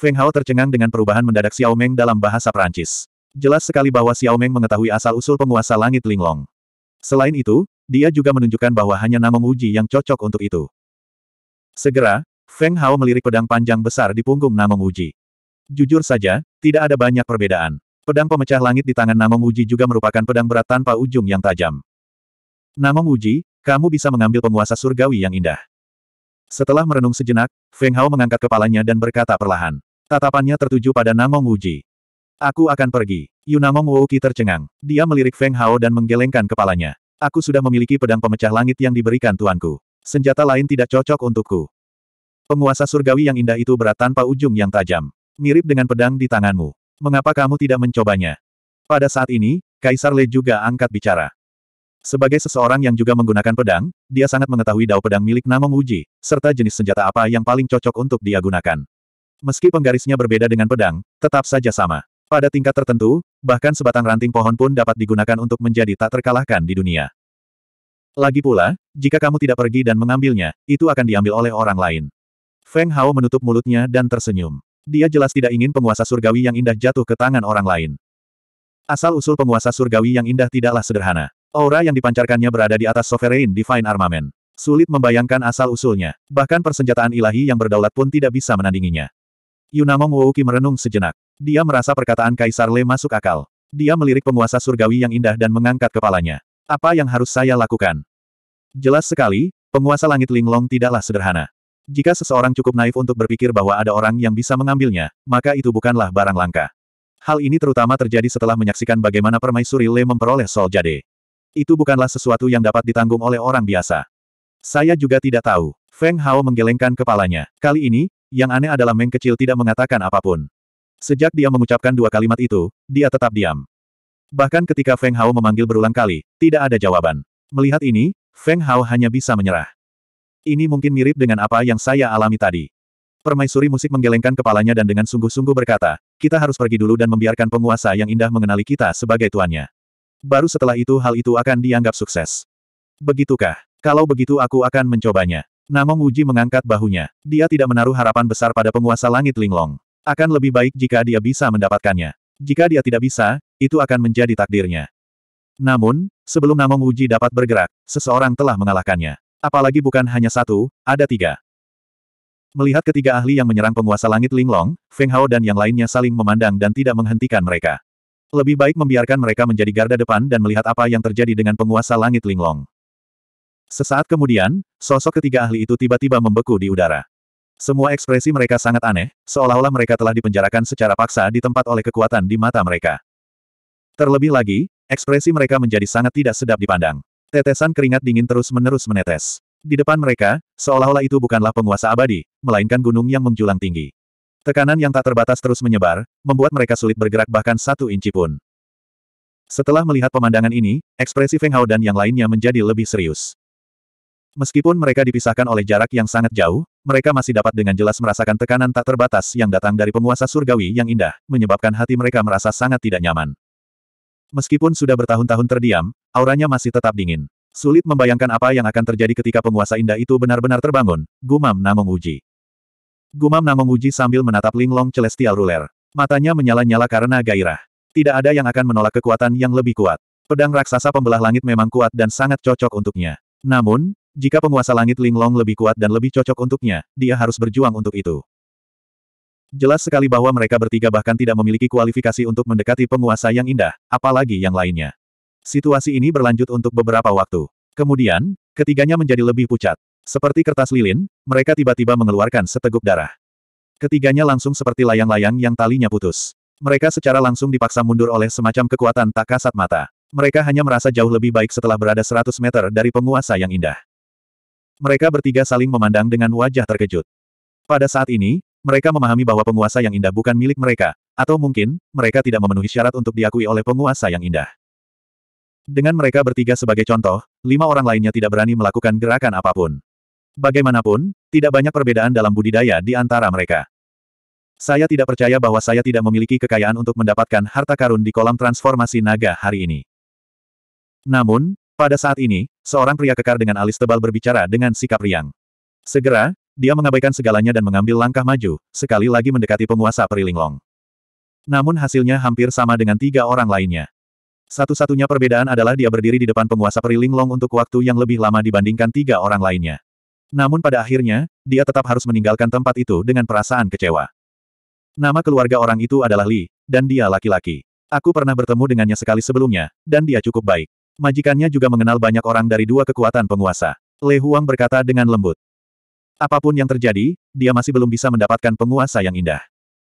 Feng Hao tercengang dengan perubahan mendadak Xiao Meng dalam bahasa Perancis. Jelas sekali bahwa Xiao Meng mengetahui asal-usul penguasa langit Linglong. Selain itu, dia juga menunjukkan bahwa hanya Namong Uji yang cocok untuk itu. Segera, Feng Hao melirik pedang panjang besar di punggung Namong Uji. Jujur saja, tidak ada banyak perbedaan. Pedang pemecah langit di tangan Namong Uji juga merupakan pedang berat tanpa ujung yang tajam. Namong Uji, kamu bisa mengambil penguasa surgawi yang indah. Setelah merenung sejenak, Feng Hao mengangkat kepalanya dan berkata perlahan. Tatapannya tertuju pada Namong Wuji. Aku akan pergi. Yunamong Wouki tercengang. Dia melirik Feng Hao dan menggelengkan kepalanya. Aku sudah memiliki pedang pemecah langit yang diberikan tuanku. Senjata lain tidak cocok untukku. Penguasa surgawi yang indah itu berat tanpa ujung yang tajam. Mirip dengan pedang di tanganmu. Mengapa kamu tidak mencobanya? Pada saat ini, Kaisar Le juga angkat bicara. Sebagai seseorang yang juga menggunakan pedang, dia sangat mengetahui dao pedang milik Namong Wuji serta jenis senjata apa yang paling cocok untuk dia gunakan. Meski penggarisnya berbeda dengan pedang, tetap saja sama. Pada tingkat tertentu, bahkan sebatang ranting pohon pun dapat digunakan untuk menjadi tak terkalahkan di dunia. Lagi pula, jika kamu tidak pergi dan mengambilnya, itu akan diambil oleh orang lain. Feng Hao menutup mulutnya dan tersenyum. Dia jelas tidak ingin penguasa surgawi yang indah jatuh ke tangan orang lain. Asal-usul penguasa surgawi yang indah tidaklah sederhana. Aura yang dipancarkannya berada di atas Sovereign Divine Armament. Sulit membayangkan asal-usulnya. Bahkan persenjataan ilahi yang berdaulat pun tidak bisa menandinginya. Yunamong Wouki merenung sejenak. Dia merasa perkataan Kaisar Le masuk akal. Dia melirik penguasa surgawi yang indah dan mengangkat kepalanya. Apa yang harus saya lakukan? Jelas sekali, penguasa langit Linglong tidaklah sederhana. Jika seseorang cukup naif untuk berpikir bahwa ada orang yang bisa mengambilnya, maka itu bukanlah barang langka. Hal ini terutama terjadi setelah menyaksikan bagaimana permaisuri Le memperoleh Sol Jade. Itu bukanlah sesuatu yang dapat ditanggung oleh orang biasa. Saya juga tidak tahu. Feng Hao menggelengkan kepalanya. Kali ini, yang aneh adalah Meng kecil tidak mengatakan apapun. Sejak dia mengucapkan dua kalimat itu, dia tetap diam. Bahkan ketika Feng Hao memanggil berulang kali, tidak ada jawaban. Melihat ini, Feng Hao hanya bisa menyerah. Ini mungkin mirip dengan apa yang saya alami tadi. Permaisuri musik menggelengkan kepalanya dan dengan sungguh-sungguh berkata, kita harus pergi dulu dan membiarkan penguasa yang indah mengenali kita sebagai tuannya. Baru setelah itu hal itu akan dianggap sukses. Begitukah? Kalau begitu aku akan mencobanya. Namong Uji mengangkat bahunya. Dia tidak menaruh harapan besar pada penguasa langit Linglong. Akan lebih baik jika dia bisa mendapatkannya. Jika dia tidak bisa, itu akan menjadi takdirnya. Namun, sebelum Namong Uji dapat bergerak, seseorang telah mengalahkannya. Apalagi bukan hanya satu, ada tiga. Melihat ketiga ahli yang menyerang penguasa langit Linglong, Feng Hao dan yang lainnya saling memandang dan tidak menghentikan mereka. Lebih baik membiarkan mereka menjadi garda depan dan melihat apa yang terjadi dengan penguasa langit Linglong. Sesaat kemudian, sosok ketiga ahli itu tiba-tiba membeku di udara. Semua ekspresi mereka sangat aneh, seolah-olah mereka telah dipenjarakan secara paksa di tempat oleh kekuatan di mata mereka. Terlebih lagi, ekspresi mereka menjadi sangat tidak sedap dipandang. Tetesan keringat dingin terus-menerus menetes. Di depan mereka, seolah-olah itu bukanlah penguasa abadi, melainkan gunung yang menjulang tinggi. Tekanan yang tak terbatas terus menyebar, membuat mereka sulit bergerak bahkan satu inci pun. Setelah melihat pemandangan ini, ekspresi Feng Hao dan yang lainnya menjadi lebih serius. Meskipun mereka dipisahkan oleh jarak yang sangat jauh, mereka masih dapat dengan jelas merasakan tekanan tak terbatas yang datang dari penguasa surgawi yang indah, menyebabkan hati mereka merasa sangat tidak nyaman. Meskipun sudah bertahun-tahun terdiam, auranya masih tetap dingin. Sulit membayangkan apa yang akan terjadi ketika penguasa indah itu benar-benar terbangun, gumam Namong Uji. Gumam Namong Uji sambil menatap linglong celestial ruler. Matanya menyala-nyala karena gairah. Tidak ada yang akan menolak kekuatan yang lebih kuat. Pedang raksasa pembelah langit memang kuat dan sangat cocok untuknya. Namun, jika penguasa langit Linglong lebih kuat dan lebih cocok untuknya, dia harus berjuang untuk itu. Jelas sekali bahwa mereka bertiga bahkan tidak memiliki kualifikasi untuk mendekati penguasa yang indah, apalagi yang lainnya. Situasi ini berlanjut untuk beberapa waktu. Kemudian, ketiganya menjadi lebih pucat. Seperti kertas lilin, mereka tiba-tiba mengeluarkan seteguk darah. Ketiganya langsung seperti layang-layang yang talinya putus. Mereka secara langsung dipaksa mundur oleh semacam kekuatan tak kasat mata. Mereka hanya merasa jauh lebih baik setelah berada 100 meter dari penguasa yang indah. Mereka bertiga saling memandang dengan wajah terkejut. Pada saat ini, mereka memahami bahwa penguasa yang indah bukan milik mereka, atau mungkin, mereka tidak memenuhi syarat untuk diakui oleh penguasa yang indah. Dengan mereka bertiga sebagai contoh, lima orang lainnya tidak berani melakukan gerakan apapun. Bagaimanapun, tidak banyak perbedaan dalam budidaya di antara mereka. Saya tidak percaya bahwa saya tidak memiliki kekayaan untuk mendapatkan harta karun di kolam transformasi naga hari ini. Namun, pada saat ini, seorang pria kekar dengan alis tebal berbicara dengan sikap riang. Segera, dia mengabaikan segalanya dan mengambil langkah maju, sekali lagi mendekati penguasa perilinglong. Namun hasilnya hampir sama dengan tiga orang lainnya. Satu-satunya perbedaan adalah dia berdiri di depan penguasa perilinglong untuk waktu yang lebih lama dibandingkan tiga orang lainnya. Namun pada akhirnya, dia tetap harus meninggalkan tempat itu dengan perasaan kecewa. Nama keluarga orang itu adalah Li, dan dia laki-laki. Aku pernah bertemu dengannya sekali sebelumnya, dan dia cukup baik. Majikannya juga mengenal banyak orang dari dua kekuatan penguasa. Le Huang berkata dengan lembut. Apapun yang terjadi, dia masih belum bisa mendapatkan penguasa yang indah.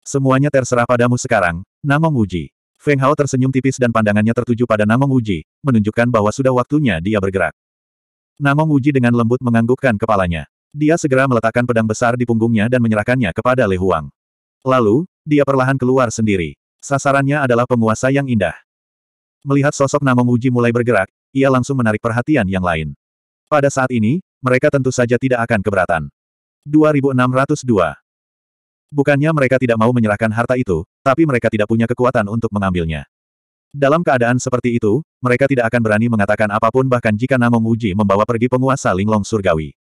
Semuanya terserah padamu sekarang, Namong Uji. Feng Hao tersenyum tipis dan pandangannya tertuju pada Namong Uji, menunjukkan bahwa sudah waktunya dia bergerak. Namong Uji dengan lembut menganggukkan kepalanya. Dia segera meletakkan pedang besar di punggungnya dan menyerahkannya kepada Le Huang. Lalu, dia perlahan keluar sendiri. Sasarannya adalah penguasa yang indah. Melihat sosok Namong Uji mulai bergerak, ia langsung menarik perhatian yang lain. Pada saat ini, mereka tentu saja tidak akan keberatan. 2602 Bukannya mereka tidak mau menyerahkan harta itu, tapi mereka tidak punya kekuatan untuk mengambilnya. Dalam keadaan seperti itu, mereka tidak akan berani mengatakan apapun bahkan jika Namong Uji membawa pergi penguasa Linglong Surgawi.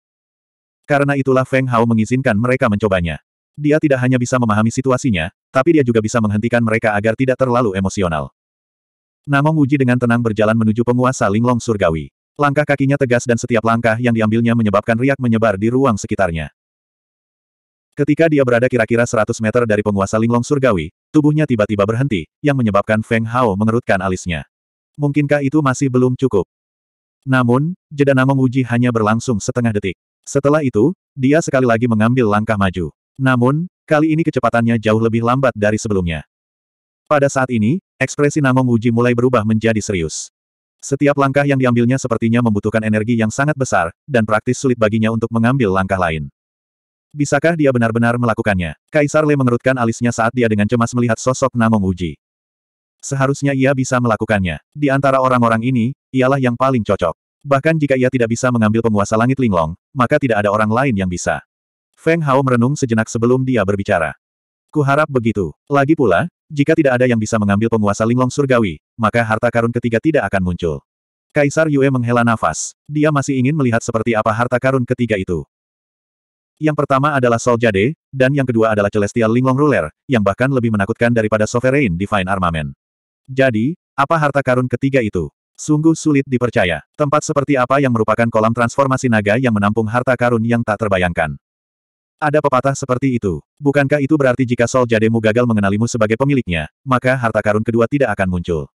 Karena itulah Feng Hao mengizinkan mereka mencobanya. Dia tidak hanya bisa memahami situasinya, tapi dia juga bisa menghentikan mereka agar tidak terlalu emosional. Namong Uji dengan tenang berjalan menuju penguasa linglong surgawi. Langkah kakinya tegas dan setiap langkah yang diambilnya menyebabkan riak menyebar di ruang sekitarnya. Ketika dia berada kira-kira 100 meter dari penguasa linglong surgawi, tubuhnya tiba-tiba berhenti, yang menyebabkan Feng Hao mengerutkan alisnya. Mungkinkah itu masih belum cukup? Namun, jeda Namong Uji hanya berlangsung setengah detik. Setelah itu, dia sekali lagi mengambil langkah maju. Namun, kali ini kecepatannya jauh lebih lambat dari sebelumnya. Pada saat ini, ekspresi Namong Uji mulai berubah menjadi serius. Setiap langkah yang diambilnya sepertinya membutuhkan energi yang sangat besar, dan praktis sulit baginya untuk mengambil langkah lain. Bisakah dia benar-benar melakukannya? Kaisar Le mengerutkan alisnya saat dia dengan cemas melihat sosok Namong Uji. Seharusnya ia bisa melakukannya. Di antara orang-orang ini, ialah yang paling cocok. Bahkan jika ia tidak bisa mengambil penguasa langit Linglong, maka tidak ada orang lain yang bisa. Feng Hao merenung sejenak sebelum dia berbicara. Kuharap begitu. Lagi pula, jika tidak ada yang bisa mengambil penguasa linglong surgawi, maka harta karun ketiga tidak akan muncul. Kaisar Yue menghela nafas. Dia masih ingin melihat seperti apa harta karun ketiga itu. Yang pertama adalah Sol Jade, dan yang kedua adalah Celestial Linglong Ruler, yang bahkan lebih menakutkan daripada Sovereign Divine Armament. Jadi, apa harta karun ketiga itu? Sungguh sulit dipercaya. Tempat seperti apa yang merupakan kolam transformasi naga yang menampung harta karun yang tak terbayangkan. Ada pepatah seperti itu. Bukankah itu berarti jika Sol Jademu gagal mengenalimu sebagai pemiliknya, maka harta karun kedua tidak akan muncul?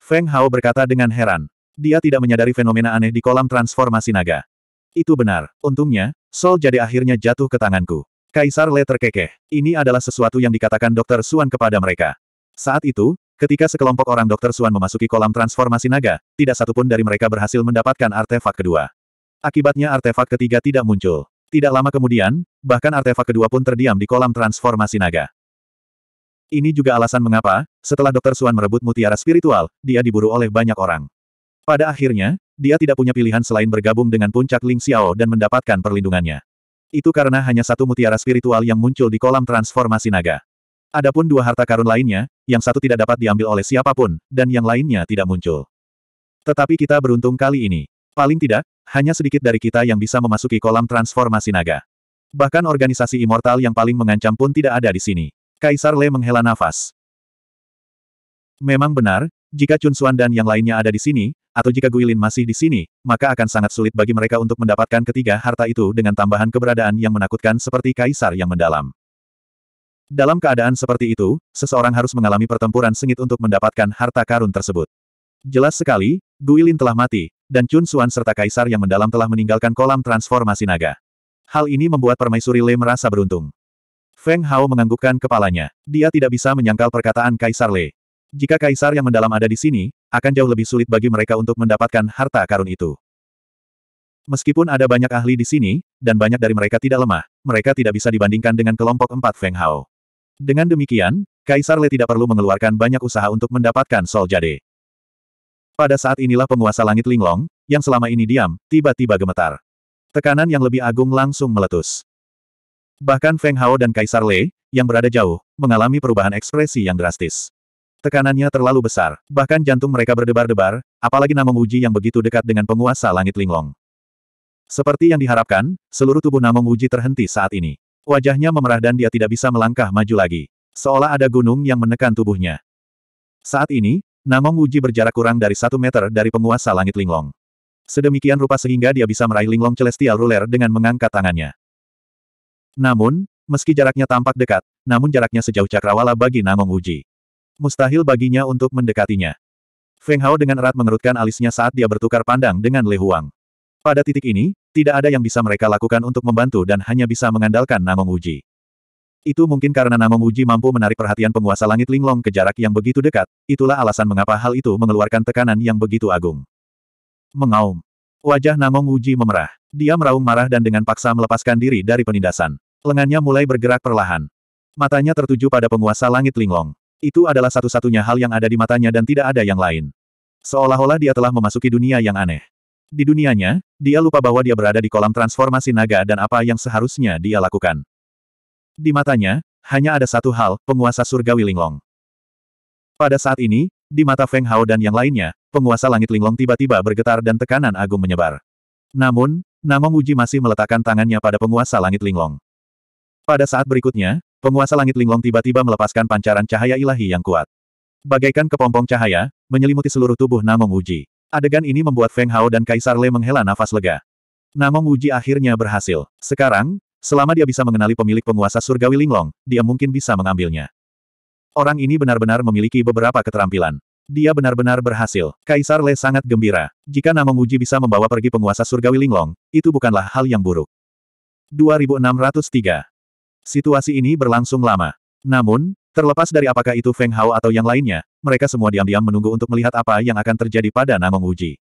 Feng Hao berkata dengan heran. Dia tidak menyadari fenomena aneh di kolam transformasi naga. Itu benar. Untungnya, Sol Jade akhirnya jatuh ke tanganku. Kaisar Le terkekeh. Ini adalah sesuatu yang dikatakan Dokter Suan kepada mereka. Saat itu, ketika sekelompok orang Dokter Suan memasuki kolam transformasi naga, tidak satupun dari mereka berhasil mendapatkan artefak kedua. Akibatnya artefak ketiga tidak muncul. Tidak lama kemudian, bahkan artefak kedua pun terdiam di kolam transformasi naga. Ini juga alasan mengapa, setelah Dr. Suan merebut mutiara spiritual, dia diburu oleh banyak orang. Pada akhirnya, dia tidak punya pilihan selain bergabung dengan puncak Ling Xiao dan mendapatkan perlindungannya. Itu karena hanya satu mutiara spiritual yang muncul di kolam transformasi naga. Adapun dua harta karun lainnya, yang satu tidak dapat diambil oleh siapapun, dan yang lainnya tidak muncul. Tetapi kita beruntung kali ini. Paling tidak, hanya sedikit dari kita yang bisa memasuki kolam transformasi naga. Bahkan organisasi immortal yang paling mengancam pun tidak ada di sini. Kaisar Le menghela nafas. Memang benar, jika Chun Xuan dan yang lainnya ada di sini, atau jika Guilin masih di sini, maka akan sangat sulit bagi mereka untuk mendapatkan ketiga harta itu dengan tambahan keberadaan yang menakutkan seperti kaisar yang mendalam. Dalam keadaan seperti itu, seseorang harus mengalami pertempuran sengit untuk mendapatkan harta karun tersebut. Jelas sekali, Guilin telah mati, dan Chun Suan serta Kaisar yang mendalam telah meninggalkan kolam transformasi naga. Hal ini membuat Permaisuri Le merasa beruntung. Feng Hao menganggukkan kepalanya. Dia tidak bisa menyangkal perkataan Kaisar Le. Jika Kaisar yang mendalam ada di sini, akan jauh lebih sulit bagi mereka untuk mendapatkan harta karun itu. Meskipun ada banyak ahli di sini, dan banyak dari mereka tidak lemah, mereka tidak bisa dibandingkan dengan kelompok empat Feng Hao. Dengan demikian, Kaisar Le tidak perlu mengeluarkan banyak usaha untuk mendapatkan Sol Jade. Pada saat inilah penguasa langit Linglong, yang selama ini diam, tiba-tiba gemetar. Tekanan yang lebih agung langsung meletus. Bahkan Feng Hao dan Kaisar Lei, yang berada jauh, mengalami perubahan ekspresi yang drastis. Tekanannya terlalu besar, bahkan jantung mereka berdebar-debar, apalagi Namong Uji yang begitu dekat dengan penguasa langit Linglong. Seperti yang diharapkan, seluruh tubuh Namong Uji terhenti saat ini. Wajahnya memerah dan dia tidak bisa melangkah maju lagi. Seolah ada gunung yang menekan tubuhnya. Saat ini, Namong Wuji berjarak kurang dari satu meter dari penguasa langit Linglong. Sedemikian rupa sehingga dia bisa meraih Linglong Celestial Ruler dengan mengangkat tangannya. Namun, meski jaraknya tampak dekat, namun jaraknya sejauh cakrawala bagi Namong Wuji. Mustahil baginya untuk mendekatinya. Feng Hao dengan erat mengerutkan alisnya saat dia bertukar pandang dengan Le Huang. Pada titik ini, tidak ada yang bisa mereka lakukan untuk membantu dan hanya bisa mengandalkan Namong Wuji. Itu mungkin karena Namong Muji mampu menarik perhatian penguasa langit Linglong ke jarak yang begitu dekat, itulah alasan mengapa hal itu mengeluarkan tekanan yang begitu agung. Mengaum. Wajah Namong Muji memerah. Dia meraung marah dan dengan paksa melepaskan diri dari penindasan. Lengannya mulai bergerak perlahan. Matanya tertuju pada penguasa langit Linglong. Itu adalah satu-satunya hal yang ada di matanya dan tidak ada yang lain. Seolah-olah dia telah memasuki dunia yang aneh. Di dunianya, dia lupa bahwa dia berada di kolam transformasi naga dan apa yang seharusnya dia lakukan. Di matanya, hanya ada satu hal, penguasa Surga Linglong. Pada saat ini, di mata Feng Hao dan yang lainnya, penguasa langit Linglong tiba-tiba bergetar dan tekanan agung menyebar. Namun, Namong Wuji masih meletakkan tangannya pada penguasa langit Linglong. Pada saat berikutnya, penguasa langit Linglong tiba-tiba melepaskan pancaran cahaya ilahi yang kuat. Bagaikan kepompong cahaya, menyelimuti seluruh tubuh Namong Wuji. Adegan ini membuat Feng Hao dan Kaisar Le menghela nafas lega. Namong Wuji akhirnya berhasil. Sekarang, Selama dia bisa mengenali pemilik penguasa surgawi Linglong, dia mungkin bisa mengambilnya. Orang ini benar-benar memiliki beberapa keterampilan. Dia benar-benar berhasil. Kaisar Le sangat gembira. Jika Namong Uji bisa membawa pergi penguasa surgawi Linglong, itu bukanlah hal yang buruk. 2603 Situasi ini berlangsung lama. Namun, terlepas dari apakah itu Feng Hao atau yang lainnya, mereka semua diam-diam menunggu untuk melihat apa yang akan terjadi pada Namong Uji.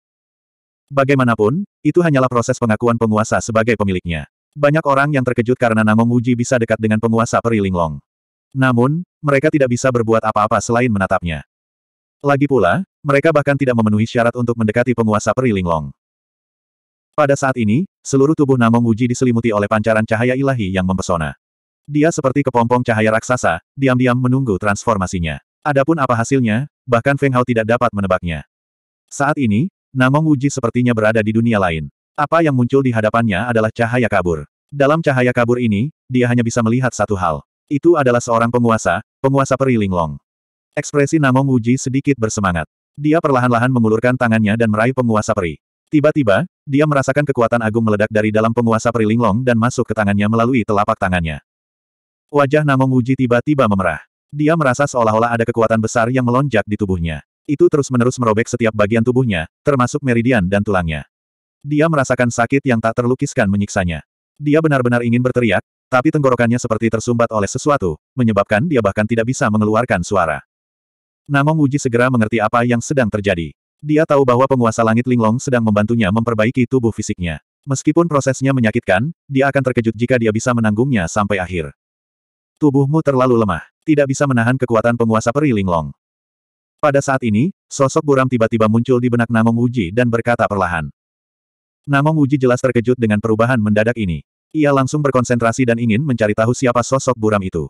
Bagaimanapun, itu hanyalah proses pengakuan penguasa sebagai pemiliknya. Banyak orang yang terkejut karena Namong Uji bisa dekat dengan penguasa Peri Linglong. Namun, mereka tidak bisa berbuat apa-apa selain menatapnya. Lagi pula, mereka bahkan tidak memenuhi syarat untuk mendekati penguasa Peri Linglong. Pada saat ini, seluruh tubuh Namong Uji diselimuti oleh pancaran cahaya ilahi yang mempesona. Dia seperti kepompong cahaya raksasa, diam-diam menunggu transformasinya. Adapun apa hasilnya, bahkan Feng Hao tidak dapat menebaknya. Saat ini, Namong Uji sepertinya berada di dunia lain. Apa yang muncul di hadapannya adalah cahaya kabur. Dalam cahaya kabur ini, dia hanya bisa melihat satu hal. Itu adalah seorang penguasa, penguasa peri Linglong. Ekspresi Namong Wuji sedikit bersemangat. Dia perlahan-lahan mengulurkan tangannya dan meraih penguasa peri. Tiba-tiba, dia merasakan kekuatan agung meledak dari dalam penguasa peri Linglong dan masuk ke tangannya melalui telapak tangannya. Wajah Namong Wuji tiba-tiba memerah. Dia merasa seolah-olah ada kekuatan besar yang melonjak di tubuhnya. Itu terus-menerus merobek setiap bagian tubuhnya, termasuk meridian dan tulangnya. Dia merasakan sakit yang tak terlukiskan menyiksanya. Dia benar-benar ingin berteriak, tapi tenggorokannya seperti tersumbat oleh sesuatu, menyebabkan dia bahkan tidak bisa mengeluarkan suara. Namong Uji segera mengerti apa yang sedang terjadi. Dia tahu bahwa penguasa langit Linglong sedang membantunya memperbaiki tubuh fisiknya. Meskipun prosesnya menyakitkan, dia akan terkejut jika dia bisa menanggungnya sampai akhir. Tubuhmu terlalu lemah, tidak bisa menahan kekuatan penguasa peri Linglong. Pada saat ini, sosok buram tiba-tiba muncul di benak Namong Uji dan berkata perlahan. Namong Uji jelas terkejut dengan perubahan mendadak ini. Ia langsung berkonsentrasi dan ingin mencari tahu siapa sosok buram itu.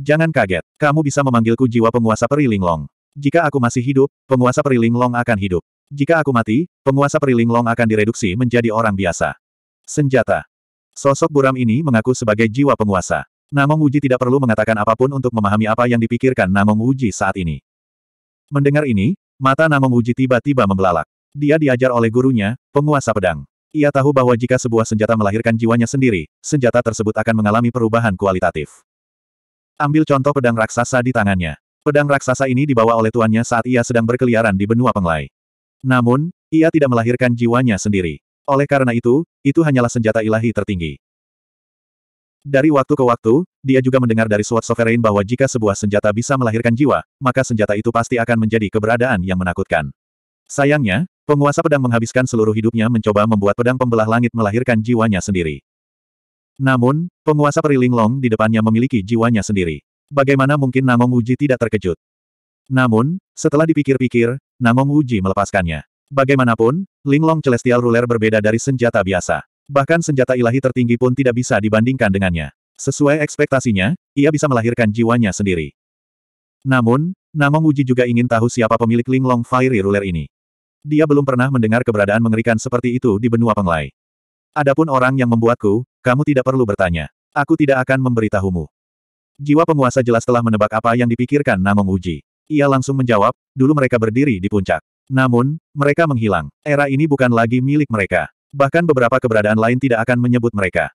Jangan kaget, kamu bisa memanggilku jiwa penguasa periling long. Jika aku masih hidup, penguasa periling long akan hidup. Jika aku mati, penguasa periling long akan direduksi menjadi orang biasa. Senjata. Sosok buram ini mengaku sebagai jiwa penguasa. Namong Uji tidak perlu mengatakan apapun untuk memahami apa yang dipikirkan Namong Uji saat ini. Mendengar ini, mata Namong Uji tiba-tiba membelalak. Dia diajar oleh gurunya, penguasa pedang. Ia tahu bahwa jika sebuah senjata melahirkan jiwanya sendiri, senjata tersebut akan mengalami perubahan kualitatif. Ambil contoh pedang raksasa di tangannya. Pedang raksasa ini dibawa oleh tuannya saat ia sedang berkeliaran di benua penglai. Namun, ia tidak melahirkan jiwanya sendiri. Oleh karena itu, itu hanyalah senjata ilahi tertinggi. Dari waktu ke waktu, dia juga mendengar dari Sword Sovereign bahwa jika sebuah senjata bisa melahirkan jiwa, maka senjata itu pasti akan menjadi keberadaan yang menakutkan. Sayangnya, Penguasa pedang menghabiskan seluruh hidupnya mencoba membuat pedang pembelah langit melahirkan jiwanya sendiri. Namun, penguasa periling Long di depannya memiliki jiwanya sendiri. Bagaimana mungkin Namong Uji tidak terkejut? Namun, setelah dipikir-pikir, Namong Uji melepaskannya. Bagaimanapun, Linglong Celestial Ruler berbeda dari senjata biasa. Bahkan senjata ilahi tertinggi pun tidak bisa dibandingkan dengannya. Sesuai ekspektasinya, ia bisa melahirkan jiwanya sendiri. Namun, Namong Uji juga ingin tahu siapa pemilik Linglong Fiery Ruler ini. Dia belum pernah mendengar keberadaan mengerikan seperti itu di benua penglai. Adapun orang yang membuatku, kamu tidak perlu bertanya. Aku tidak akan memberitahumu. Jiwa penguasa jelas telah menebak apa yang dipikirkan Namong Uji. Ia langsung menjawab, dulu mereka berdiri di puncak. Namun, mereka menghilang. Era ini bukan lagi milik mereka. Bahkan beberapa keberadaan lain tidak akan menyebut mereka.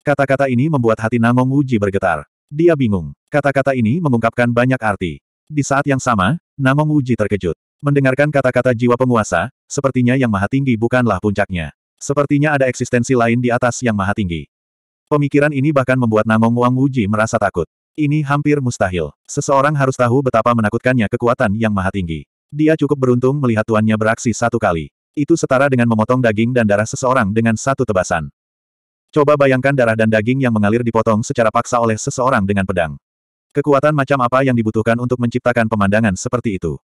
Kata-kata ini membuat hati Namong Uji bergetar. Dia bingung. Kata-kata ini mengungkapkan banyak arti. Di saat yang sama, Namong Uji terkejut. Mendengarkan kata-kata jiwa penguasa, sepertinya yang maha tinggi bukanlah puncaknya. Sepertinya ada eksistensi lain di atas yang maha tinggi. Pemikiran ini bahkan membuat Namong Wang Wuji merasa takut. Ini hampir mustahil. Seseorang harus tahu betapa menakutkannya kekuatan yang maha tinggi. Dia cukup beruntung melihat tuannya beraksi satu kali. Itu setara dengan memotong daging dan darah seseorang dengan satu tebasan. Coba bayangkan darah dan daging yang mengalir dipotong secara paksa oleh seseorang dengan pedang. Kekuatan macam apa yang dibutuhkan untuk menciptakan pemandangan seperti itu?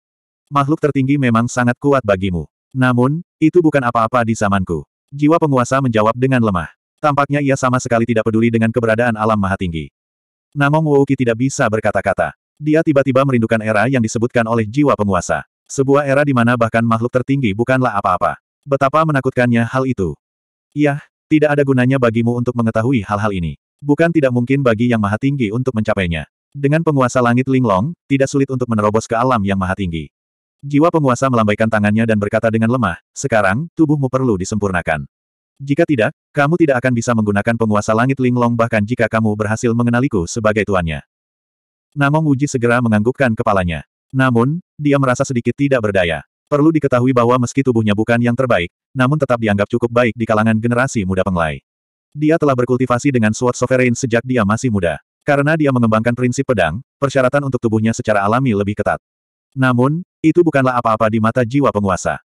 Makhluk tertinggi memang sangat kuat bagimu. Namun, itu bukan apa-apa di zamanku. Jiwa penguasa menjawab dengan lemah. Tampaknya ia sama sekali tidak peduli dengan keberadaan alam maha tinggi. Namong Wouki tidak bisa berkata-kata. Dia tiba-tiba merindukan era yang disebutkan oleh jiwa penguasa. Sebuah era di mana bahkan makhluk tertinggi bukanlah apa-apa. Betapa menakutkannya hal itu. Yah, tidak ada gunanya bagimu untuk mengetahui hal-hal ini. Bukan tidak mungkin bagi yang maha tinggi untuk mencapainya. Dengan penguasa langit Linglong, tidak sulit untuk menerobos ke alam yang maha tinggi. Jiwa penguasa melambaikan tangannya dan berkata dengan lemah, sekarang, tubuhmu perlu disempurnakan. Jika tidak, kamu tidak akan bisa menggunakan penguasa langit Linglong bahkan jika kamu berhasil mengenaliku sebagai tuannya. Namong Wuji segera menganggukkan kepalanya. Namun, dia merasa sedikit tidak berdaya. Perlu diketahui bahwa meski tubuhnya bukan yang terbaik, namun tetap dianggap cukup baik di kalangan generasi muda penglai. Dia telah berkultivasi dengan Sword Sovereign sejak dia masih muda. Karena dia mengembangkan prinsip pedang, persyaratan untuk tubuhnya secara alami lebih ketat. Namun, itu bukanlah apa-apa di mata jiwa penguasa.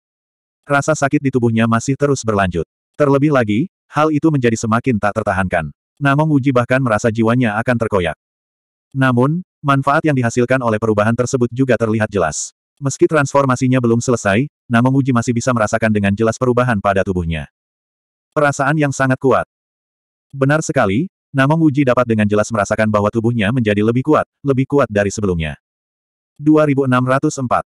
Rasa sakit di tubuhnya masih terus berlanjut. Terlebih lagi, hal itu menjadi semakin tak tertahankan. Namong Uji bahkan merasa jiwanya akan terkoyak. Namun, manfaat yang dihasilkan oleh perubahan tersebut juga terlihat jelas. Meski transformasinya belum selesai, Namong Uji masih bisa merasakan dengan jelas perubahan pada tubuhnya. Perasaan yang sangat kuat. Benar sekali, Namong Uji dapat dengan jelas merasakan bahwa tubuhnya menjadi lebih kuat, lebih kuat dari sebelumnya. 2604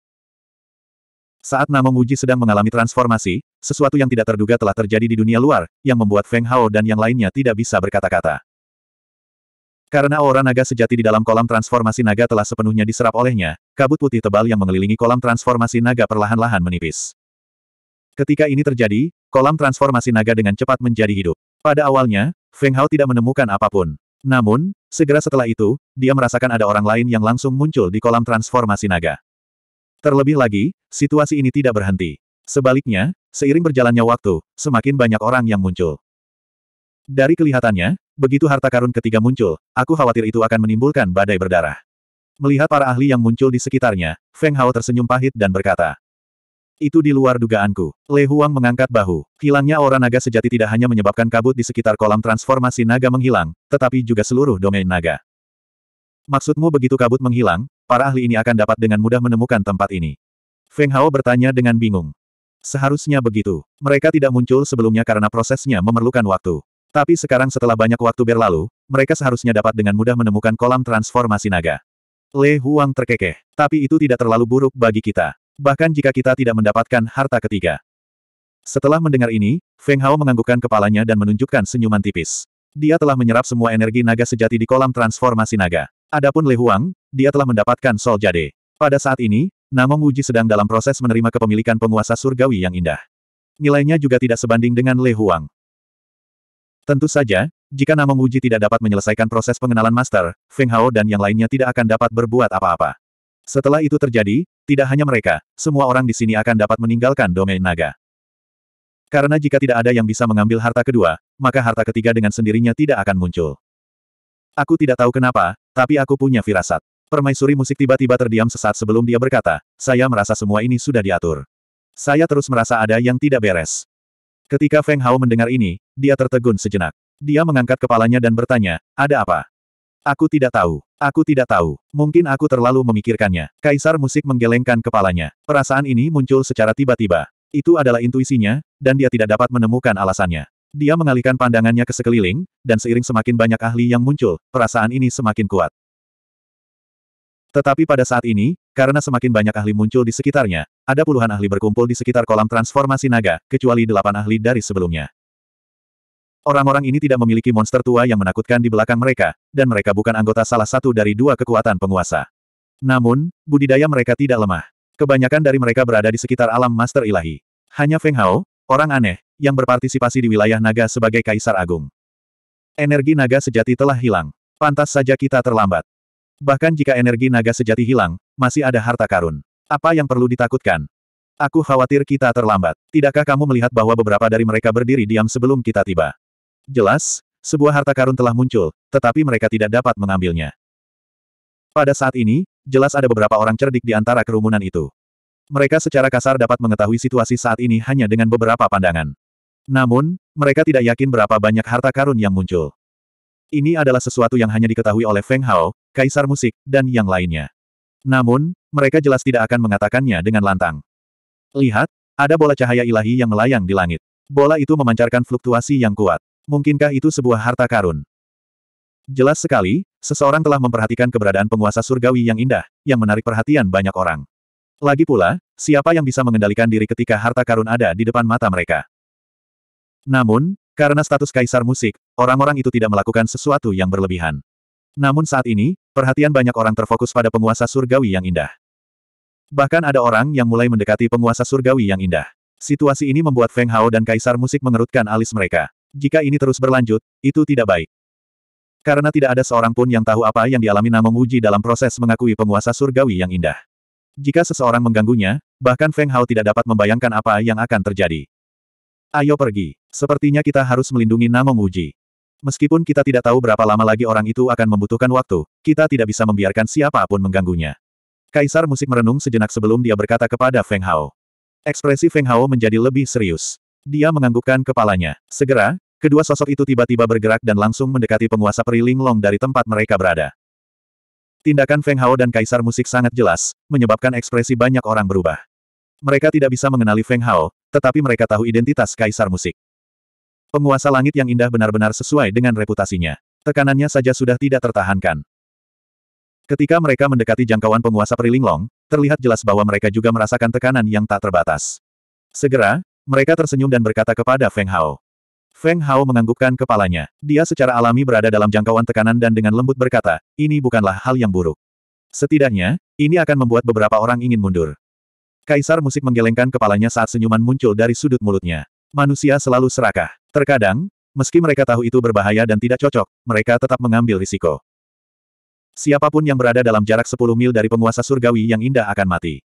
Saat Namo Muji sedang mengalami transformasi, sesuatu yang tidak terduga telah terjadi di dunia luar, yang membuat Feng Hao dan yang lainnya tidak bisa berkata-kata. Karena aura naga sejati di dalam kolam transformasi naga telah sepenuhnya diserap olehnya, kabut putih tebal yang mengelilingi kolam transformasi naga perlahan-lahan menipis. Ketika ini terjadi, kolam transformasi naga dengan cepat menjadi hidup. Pada awalnya, Feng Hao tidak menemukan apapun. Namun, segera setelah itu, dia merasakan ada orang lain yang langsung muncul di kolam transformasi naga. Terlebih lagi, situasi ini tidak berhenti. Sebaliknya, seiring berjalannya waktu, semakin banyak orang yang muncul. Dari kelihatannya, begitu harta karun ketiga muncul, aku khawatir itu akan menimbulkan badai berdarah. Melihat para ahli yang muncul di sekitarnya, Feng Hao tersenyum pahit dan berkata, itu di luar dugaanku. Le Huang mengangkat bahu. Hilangnya aura naga sejati tidak hanya menyebabkan kabut di sekitar kolam transformasi naga menghilang, tetapi juga seluruh domain naga. Maksudmu begitu kabut menghilang, para ahli ini akan dapat dengan mudah menemukan tempat ini? Feng Hao bertanya dengan bingung. Seharusnya begitu. Mereka tidak muncul sebelumnya karena prosesnya memerlukan waktu. Tapi sekarang setelah banyak waktu berlalu, mereka seharusnya dapat dengan mudah menemukan kolam transformasi naga. Le Huang terkekeh. Tapi itu tidak terlalu buruk bagi kita. Bahkan jika kita tidak mendapatkan harta ketiga. Setelah mendengar ini, Feng Hao menganggukkan kepalanya dan menunjukkan senyuman tipis. Dia telah menyerap semua energi naga sejati di kolam transformasi naga. Adapun Le Huang, dia telah mendapatkan Sol Jade. Pada saat ini, Namong Wuji sedang dalam proses menerima kepemilikan penguasa surgawi yang indah. Nilainya juga tidak sebanding dengan Le Huang. Tentu saja, jika Namong Wuji tidak dapat menyelesaikan proses pengenalan master, Feng Hao dan yang lainnya tidak akan dapat berbuat apa-apa. Setelah itu terjadi, tidak hanya mereka, semua orang di sini akan dapat meninggalkan domain naga. Karena jika tidak ada yang bisa mengambil harta kedua, maka harta ketiga dengan sendirinya tidak akan muncul. Aku tidak tahu kenapa, tapi aku punya firasat. Permaisuri musik tiba-tiba terdiam sesaat sebelum dia berkata, saya merasa semua ini sudah diatur. Saya terus merasa ada yang tidak beres. Ketika Feng Hao mendengar ini, dia tertegun sejenak. Dia mengangkat kepalanya dan bertanya, ada apa? Aku tidak tahu. Aku tidak tahu. Mungkin aku terlalu memikirkannya. Kaisar musik menggelengkan kepalanya. Perasaan ini muncul secara tiba-tiba. Itu adalah intuisinya, dan dia tidak dapat menemukan alasannya. Dia mengalihkan pandangannya ke sekeliling, dan seiring semakin banyak ahli yang muncul, perasaan ini semakin kuat. Tetapi pada saat ini, karena semakin banyak ahli muncul di sekitarnya, ada puluhan ahli berkumpul di sekitar kolam transformasi naga, kecuali delapan ahli dari sebelumnya. Orang-orang ini tidak memiliki monster tua yang menakutkan di belakang mereka, dan mereka bukan anggota salah satu dari dua kekuatan penguasa. Namun, budidaya mereka tidak lemah. Kebanyakan dari mereka berada di sekitar alam master ilahi. Hanya Feng Hao, orang aneh, yang berpartisipasi di wilayah naga sebagai kaisar agung. Energi naga sejati telah hilang. Pantas saja kita terlambat. Bahkan jika energi naga sejati hilang, masih ada harta karun. Apa yang perlu ditakutkan? Aku khawatir kita terlambat. Tidakkah kamu melihat bahwa beberapa dari mereka berdiri diam sebelum kita tiba? Jelas, sebuah harta karun telah muncul, tetapi mereka tidak dapat mengambilnya. Pada saat ini, jelas ada beberapa orang cerdik di antara kerumunan itu. Mereka secara kasar dapat mengetahui situasi saat ini hanya dengan beberapa pandangan. Namun, mereka tidak yakin berapa banyak harta karun yang muncul. Ini adalah sesuatu yang hanya diketahui oleh Feng Hao, Kaisar Musik, dan yang lainnya. Namun, mereka jelas tidak akan mengatakannya dengan lantang. Lihat, ada bola cahaya ilahi yang melayang di langit. Bola itu memancarkan fluktuasi yang kuat. Mungkinkah itu sebuah harta karun? Jelas sekali, seseorang telah memperhatikan keberadaan penguasa surgawi yang indah, yang menarik perhatian banyak orang. Lagi pula, siapa yang bisa mengendalikan diri ketika harta karun ada di depan mata mereka? Namun, karena status kaisar musik, orang-orang itu tidak melakukan sesuatu yang berlebihan. Namun saat ini, perhatian banyak orang terfokus pada penguasa surgawi yang indah. Bahkan ada orang yang mulai mendekati penguasa surgawi yang indah. Situasi ini membuat Feng Hao dan kaisar musik mengerutkan alis mereka. Jika ini terus berlanjut, itu tidak baik. Karena tidak ada seorang pun yang tahu apa yang dialami Namong Uji dalam proses mengakui penguasa surgawi yang indah. Jika seseorang mengganggunya, bahkan Feng Hao tidak dapat membayangkan apa yang akan terjadi. Ayo pergi. Sepertinya kita harus melindungi Namong Uji. Meskipun kita tidak tahu berapa lama lagi orang itu akan membutuhkan waktu, kita tidak bisa membiarkan siapapun mengganggunya. Kaisar musik merenung sejenak sebelum dia berkata kepada Feng Hao. Ekspresi Feng Hao menjadi lebih serius. Dia menganggukkan kepalanya. Segera, Kedua sosok itu tiba-tiba bergerak dan langsung mendekati penguasa Peri Linglong dari tempat mereka berada. Tindakan Feng Hao dan Kaisar Musik sangat jelas, menyebabkan ekspresi banyak orang berubah. Mereka tidak bisa mengenali Feng Hao, tetapi mereka tahu identitas Kaisar Musik. Penguasa langit yang indah benar-benar sesuai dengan reputasinya. Tekanannya saja sudah tidak tertahankan. Ketika mereka mendekati jangkauan penguasa Peri Linglong, terlihat jelas bahwa mereka juga merasakan tekanan yang tak terbatas. Segera, mereka tersenyum dan berkata kepada Feng Hao. Feng Hao menganggukkan kepalanya. Dia secara alami berada dalam jangkauan tekanan dan dengan lembut berkata, ini bukanlah hal yang buruk. Setidaknya, ini akan membuat beberapa orang ingin mundur. Kaisar musik menggelengkan kepalanya saat senyuman muncul dari sudut mulutnya. Manusia selalu serakah. Terkadang, meski mereka tahu itu berbahaya dan tidak cocok, mereka tetap mengambil risiko. Siapapun yang berada dalam jarak 10 mil dari penguasa surgawi yang indah akan mati.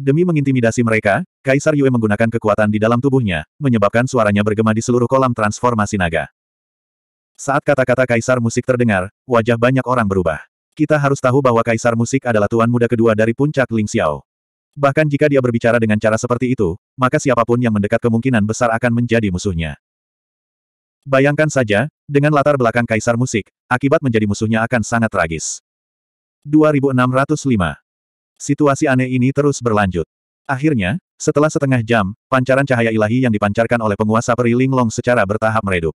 Demi mengintimidasi mereka, Kaisar Yue menggunakan kekuatan di dalam tubuhnya, menyebabkan suaranya bergema di seluruh kolam transformasi naga. Saat kata-kata Kaisar Musik terdengar, wajah banyak orang berubah. Kita harus tahu bahwa Kaisar Musik adalah tuan muda kedua dari puncak Ling Xiao. Bahkan jika dia berbicara dengan cara seperti itu, maka siapapun yang mendekat kemungkinan besar akan menjadi musuhnya. Bayangkan saja, dengan latar belakang Kaisar Musik, akibat menjadi musuhnya akan sangat tragis. 2605 Situasi aneh ini terus berlanjut. Akhirnya, setelah setengah jam, pancaran cahaya ilahi yang dipancarkan oleh penguasa peri Linglong secara bertahap meredup.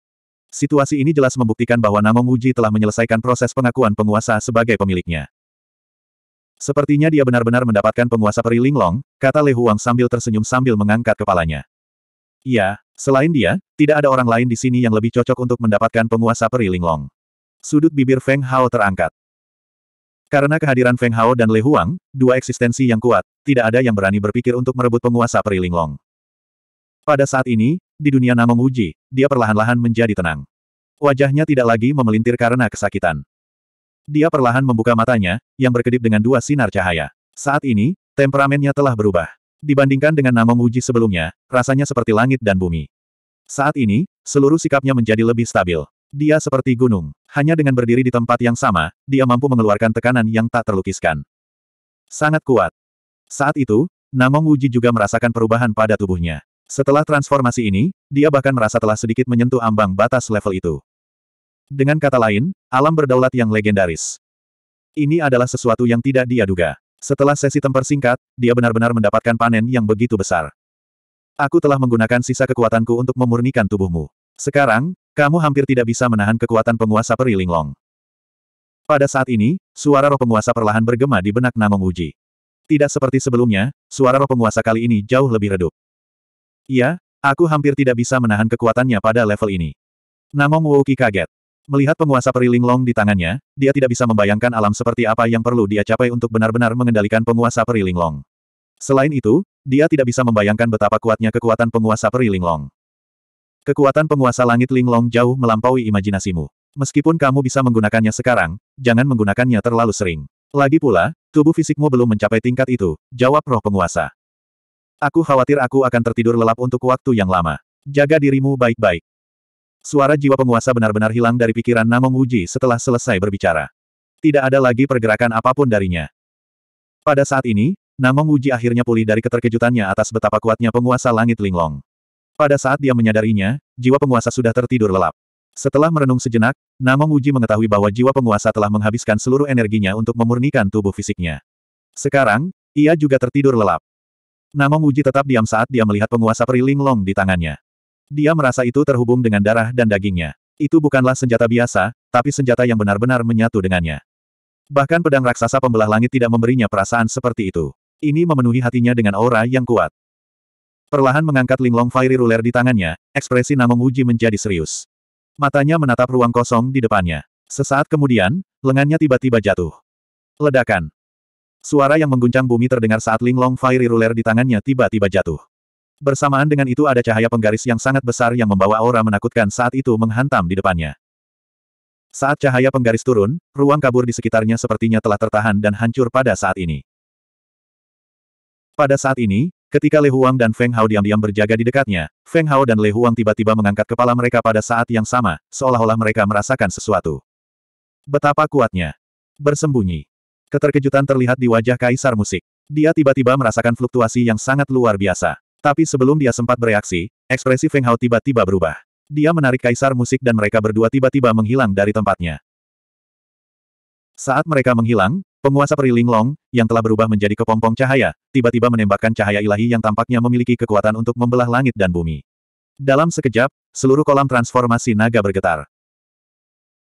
Situasi ini jelas membuktikan bahwa Namong Uji telah menyelesaikan proses pengakuan penguasa sebagai pemiliknya. Sepertinya dia benar-benar mendapatkan penguasa peri Linglong, kata Le Huang sambil tersenyum sambil mengangkat kepalanya. Ya, selain dia, tidak ada orang lain di sini yang lebih cocok untuk mendapatkan penguasa peri Linglong. Sudut bibir Feng Hao terangkat. Karena kehadiran Feng Hao dan Le Huang, dua eksistensi yang kuat, tidak ada yang berani berpikir untuk merebut penguasa long. Pada saat ini, di dunia Namong Uji, dia perlahan-lahan menjadi tenang. Wajahnya tidak lagi memelintir karena kesakitan. Dia perlahan membuka matanya, yang berkedip dengan dua sinar cahaya. Saat ini, temperamennya telah berubah. Dibandingkan dengan Namong Uji sebelumnya, rasanya seperti langit dan bumi. Saat ini, seluruh sikapnya menjadi lebih stabil. Dia seperti gunung. Hanya dengan berdiri di tempat yang sama, dia mampu mengeluarkan tekanan yang tak terlukiskan. Sangat kuat. Saat itu, Namong Wuji juga merasakan perubahan pada tubuhnya. Setelah transformasi ini, dia bahkan merasa telah sedikit menyentuh ambang batas level itu. Dengan kata lain, alam berdaulat yang legendaris. Ini adalah sesuatu yang tidak dia duga. Setelah sesi tempur singkat, dia benar-benar mendapatkan panen yang begitu besar. Aku telah menggunakan sisa kekuatanku untuk memurnikan tubuhmu. Sekarang, kamu hampir tidak bisa menahan kekuatan penguasa peri Linglong. Pada saat ini, suara roh penguasa perlahan bergema di benak Namong Uji. Tidak seperti sebelumnya, suara roh penguasa kali ini jauh lebih redup. Iya, aku hampir tidak bisa menahan kekuatannya pada level ini. Namong Wouki kaget. Melihat penguasa peri Linglong di tangannya, dia tidak bisa membayangkan alam seperti apa yang perlu dia capai untuk benar-benar mengendalikan penguasa peri Linglong. Selain itu, dia tidak bisa membayangkan betapa kuatnya kekuatan penguasa peri Linglong. Kekuatan penguasa langit Linglong jauh melampaui imajinasimu. Meskipun kamu bisa menggunakannya sekarang, jangan menggunakannya terlalu sering. Lagi pula, tubuh fisikmu belum mencapai tingkat itu, jawab roh penguasa. Aku khawatir aku akan tertidur lelap untuk waktu yang lama. Jaga dirimu baik-baik. Suara jiwa penguasa benar-benar hilang dari pikiran Namong Uji setelah selesai berbicara. Tidak ada lagi pergerakan apapun darinya. Pada saat ini, Namong Uji akhirnya pulih dari keterkejutannya atas betapa kuatnya penguasa langit Linglong. Pada saat dia menyadarinya, jiwa penguasa sudah tertidur lelap. Setelah merenung sejenak, Namong Uji mengetahui bahwa jiwa penguasa telah menghabiskan seluruh energinya untuk memurnikan tubuh fisiknya. Sekarang, ia juga tertidur lelap. Namong Uji tetap diam saat dia melihat penguasa periling long di tangannya. Dia merasa itu terhubung dengan darah dan dagingnya. Itu bukanlah senjata biasa, tapi senjata yang benar-benar menyatu dengannya. Bahkan pedang raksasa pembelah langit tidak memberinya perasaan seperti itu. Ini memenuhi hatinya dengan aura yang kuat. Perlahan mengangkat linglong fiery ruler di tangannya, ekspresi Namong Uji menjadi serius. Matanya menatap ruang kosong di depannya. Sesaat kemudian, lengannya tiba-tiba jatuh. Ledakan. Suara yang mengguncang bumi terdengar saat linglong fiery ruler di tangannya tiba-tiba jatuh. Bersamaan dengan itu ada cahaya penggaris yang sangat besar yang membawa aura menakutkan saat itu menghantam di depannya. Saat cahaya penggaris turun, ruang kabur di sekitarnya sepertinya telah tertahan dan hancur pada saat ini. Pada saat ini, Ketika Le Huang dan Feng Hao diam-diam berjaga di dekatnya, Feng Hao dan Le Huang tiba-tiba mengangkat kepala mereka pada saat yang sama, seolah-olah mereka merasakan sesuatu. Betapa kuatnya. Bersembunyi. Keterkejutan terlihat di wajah Kaisar Musik. Dia tiba-tiba merasakan fluktuasi yang sangat luar biasa. Tapi sebelum dia sempat bereaksi, ekspresi Feng Hao tiba-tiba berubah. Dia menarik Kaisar Musik dan mereka berdua tiba-tiba menghilang dari tempatnya. Saat mereka menghilang, Penguasa peri Linglong, yang telah berubah menjadi kepompong cahaya, tiba-tiba menembakkan cahaya ilahi yang tampaknya memiliki kekuatan untuk membelah langit dan bumi. Dalam sekejap, seluruh kolam transformasi naga bergetar.